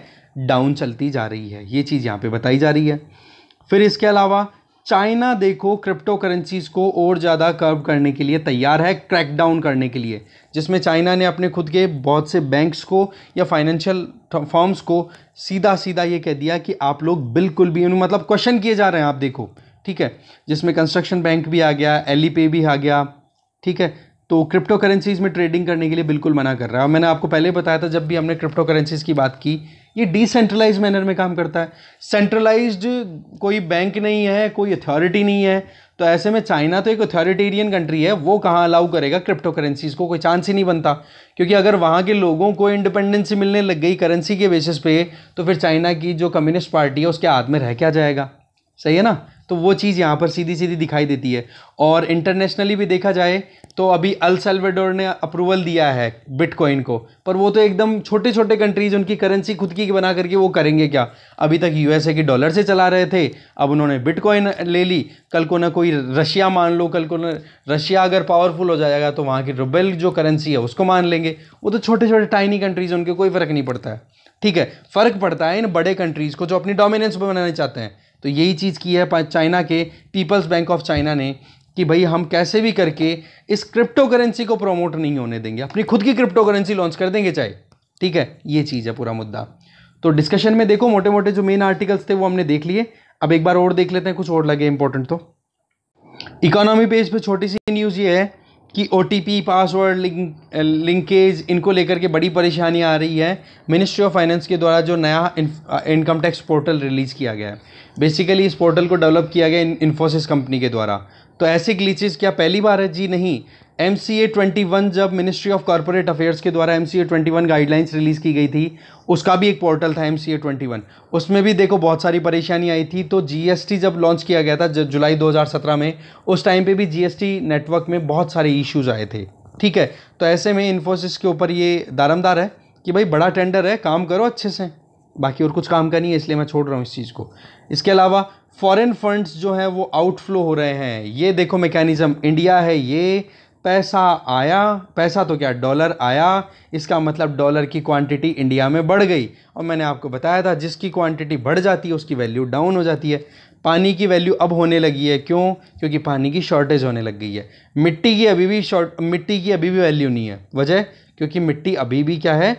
डाउन चलती जा रही है ये चीज़ यहाँ पे बताई जा रही है फिर इसके अलावा चाइना देखो क्रिप्टो करेंसीज़ को और ज़्यादा कर्व करने के लिए तैयार है क्रैकडाउन करने के लिए जिसमें चाइना ने अपने खुद के बहुत से बैंक्स को या फाइनेंशियल फॉर्म्स को सीधा सीधा ये कह दिया कि आप लोग बिल्कुल भी मतलब क्वेश्चन किए जा रहे हैं आप देखो ठीक है जिसमें कंस्ट्रक्शन बैंक भी आ गया एल भी आ गया ठीक है तो क्रिप्टो करेंसीज़ में ट्रेडिंग करने के लिए बिल्कुल मना कर रहा है और मैंने आपको पहले बताया था जब भी हमने क्रिप्टो करेंसीज़ की बात की ये डिसेंट्रलाइज मैनर में काम करता है सेंट्रलाइज्ड कोई बैंक नहीं है कोई अथॉरिटी नहीं है तो ऐसे में चाइना तो एक अथॉरिटेरियन कंट्री है वो कहाँ अलाउ करेगा क्रिप्टो करेंसीज़ को कोई चांस ही नहीं बनता क्योंकि अगर वहाँ के लोगों को इंडिपेंडेंसी मिलने लग गई करेंसी के बेसिस पे तो फिर चाइना की जो कम्युनिस्ट पार्टी है उसके हाथ में रह क्या जाएगा सही है ना तो वो चीज़ यहाँ पर सीधी सीधी दिखाई देती है और इंटरनेशनली भी देखा जाए तो अभी अल सेल्वेडोर ने अप्रूवल दिया है बिटकॉइन को पर वो तो एकदम छोटे छोटे कंट्रीज उनकी करेंसी खुद की बना करके वो करेंगे क्या अभी तक यूएसए की डॉलर से चला रहे थे अब उन्होंने बिटकॉइन ले ली कल को ना कोई रशिया मान लो कल को ना रशिया अगर पावरफुल हो जाएगा तो वहाँ की रुबेल जो करेंसी है उसको मान लेंगे वो तो छोटे छोटे टाइनी कंट्रीज उनके कोई फ़र्क नहीं पड़ता है ठीक है फ़र्क पड़ता है इन बड़े कंट्रीज़ को जो अपनी डोमिनेंस बनाना चाहते हैं तो यही चीज़ की है चाइना के पीपल्स बैंक ऑफ चाइना ने कि भाई हम कैसे भी करके इस क्रिप्टो करेंसी को प्रमोट नहीं होने देंगे अपनी खुद की क्रिप्टो करेंसी लॉन्च कर देंगे चाहे ठीक है ये चीज़ है पूरा मुद्दा तो डिस्कशन में देखो मोटे मोटे जो मेन आर्टिकल्स थे वो हमने देख लिए अब एक बार और देख लेते हैं कुछ और लगे इंपॉर्टेंट तो इकोनॉमी पेज पे छोटी सी न्यूज़ ये है कि ओ पासवर्ड लिंक लिंकेज इनको लेकर के बड़ी परेशानी आ रही है मिनिस्ट्री ऑफ फाइनेंस के द्वारा जो नया इनकम टैक्स पोर्टल रिलीज़ किया गया है बेसिकली इस पोर्टल को डेवलप किया गया इन्फोसिस कंपनी के द्वारा तो ऐसे ग्लीचेज क्या पहली बार है जी नहीं M C A twenty one जब मिनिस्ट्री ऑफ कॉरपोरेट अफेयर्स के द्वारा M C A twenty one guidelines release की गई थी उसका भी एक पोर्टल था M C A twenty one उसमें भी देखो बहुत सारी परेशानी आई थी तो जी एस टी जब लॉन्च किया गया था जब जुलाई दो हज़ार सत्रह में उस टाइम पे भी जी एस टी नेटवर्क में बहुत सारे इश्यूज़ आए थे ठीक है तो ऐसे में इन्फोसिस के ऊपर ये दारमदार है कि भाई बड़ा टेंडर है काम करो अच्छे से बाकी और कुछ काम का नहीं है इसलिए मैं छोड़ रहा हूँ इस चीज़ को इसके अलावा फॉरेन फंड्स जो हैं वो आउटफ्लो हो रहे हैं ये देखो मैकेनिज़्म इंडिया है ये पैसा आया पैसा तो क्या डॉलर आया इसका मतलब डॉलर की क्वांटिटी इंडिया में बढ़ गई और मैंने आपको बताया था जिसकी क्वांटिटी बढ़ जाती है उसकी वैल्यू डाउन हो जाती है पानी की वैल्यू अब होने लगी है क्यों क्योंकि पानी की शॉर्टेज होने लग गई है मिट्टी की अभी भी शॉर्ट मिट्टी की अभी भी वैल्यू नहीं है वजह क्योंकि मिट्टी अभी भी क्या है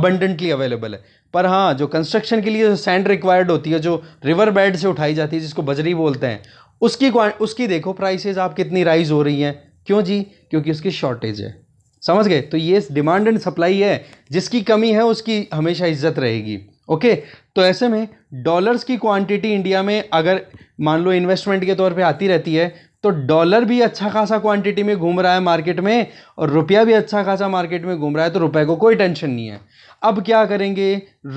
अबंडेंटली अवेलेबल है पर हाँ जो कंस्ट्रक्शन के लिए जो सैंड रिक्वायर्ड होती है जो रिवर बेड से उठाई जाती है जिसको बजरी बोलते हैं उसकी उसकी देखो प्राइसेज आप कितनी राइज हो रही हैं क्यों जी क्योंकि उसकी शॉर्टेज है समझ गए तो ये डिमांड एंड सप्लाई है जिसकी कमी है उसकी हमेशा इज्जत रहेगी ओके तो ऐसे में डॉलर्स की क्वांटिटी इंडिया में अगर मान लो इन्वेस्टमेंट के तौर पे आती रहती है तो डॉलर भी अच्छा खासा क्वांटिटी में घूम रहा है मार्केट में और रुपया भी अच्छा खासा मार्केट में घूम रहा है तो रुपए को कोई टेंशन नहीं है अब क्या करेंगे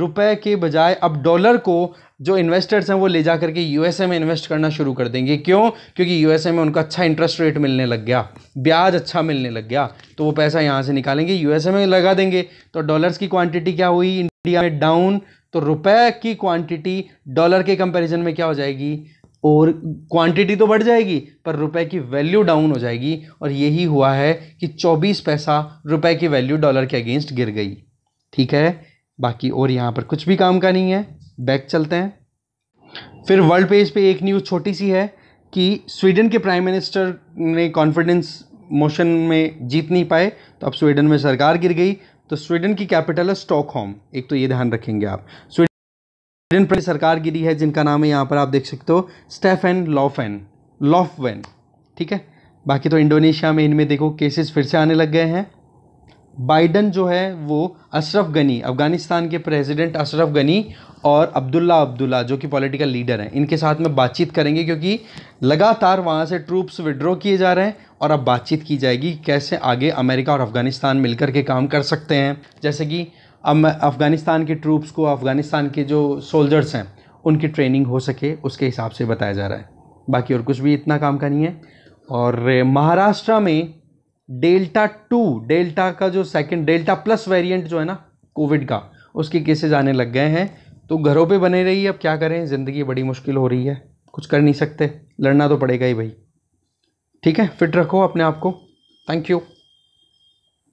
रुपए के बजाय अब डॉलर को जो इन्वेस्टर्स हैं वो ले जा करके यूएसए में इन्वेस्ट करना शुरू कर देंगे क्यों क्योंकि यूएसए में उनका अच्छा इंटरेस्ट रेट मिलने लग गया ब्याज अच्छा मिलने लग गया तो वो पैसा यहाँ से निकालेंगे यूएसए में लगा देंगे तो डॉलर्स की क्वांटिटी क्या हुई इंडिया में डाउन तो रुपए की क्वांटिटी डॉलर के कंपेरिजन में क्या हो जाएगी और क्वांटिटी तो बढ़ जाएगी पर रुपए की वैल्यू डाउन हो जाएगी और यही हुआ है कि 24 पैसा रुपए की वैल्यू डॉलर के अगेंस्ट गिर गई ठीक है बाकी और यहाँ पर कुछ भी काम का नहीं है बैक चलते हैं फिर वर्ल्ड पेज पे एक न्यूज़ छोटी सी है कि स्वीडन के प्राइम मिनिस्टर ने कॉन्फिडेंस मोशन में जीत नहीं पाए तो अब स्वीडन में सरकार गिर गई तो स्वीडन की कैपिटल है स्टॉकहोम एक तो ये ध्यान रखेंगे आप स्वीडन पर सरकार गिरी है जिनका नाम है यहाँ पर आप देख सकते हो स्टेफेन लॉफेन लॉफवेन ठीक है बाकी तो इंडोनेशिया में इनमें देखो केसेस फिर से आने लग गए हैं बाइडन जो है वो अशरफ गनी अफ़गानिस्तान के प्रेसिडेंट अशरफ गनी और अब्दुल्ला अब्दुल्ला जो कि पॉलिटिकल लीडर हैं इनके साथ में बातचीत करेंगे क्योंकि लगातार वहाँ से ट्रूप्स विड्रॉ किए जा रहे हैं और अब बातचीत की जाएगी कैसे आगे अमेरिका और अफ़गानिस्तान मिलकर के काम कर सकते हैं जैसे कि अब अफ़गानिस्तान के ट्रूप्स को अफ़गानिस्तान के जो सोल्जर्स हैं उनकी ट्रेनिंग हो सके उसके हिसाब से बताया जा रहा है बाकी और कुछ भी इतना काम का नहीं है और महाराष्ट्र में डेल्टा टू डेल्टा का जो सेकंड डेल्टा प्लस वेरिएंट जो है ना कोविड का उसके केसेज आने लग गए हैं तो घरों पे बने रहिए अब क्या करें ज़िंदगी बड़ी मुश्किल हो रही है कुछ कर नहीं सकते लड़ना तो पड़ेगा ही भाई ठीक है फिट रखो अपने आप को थैंक यू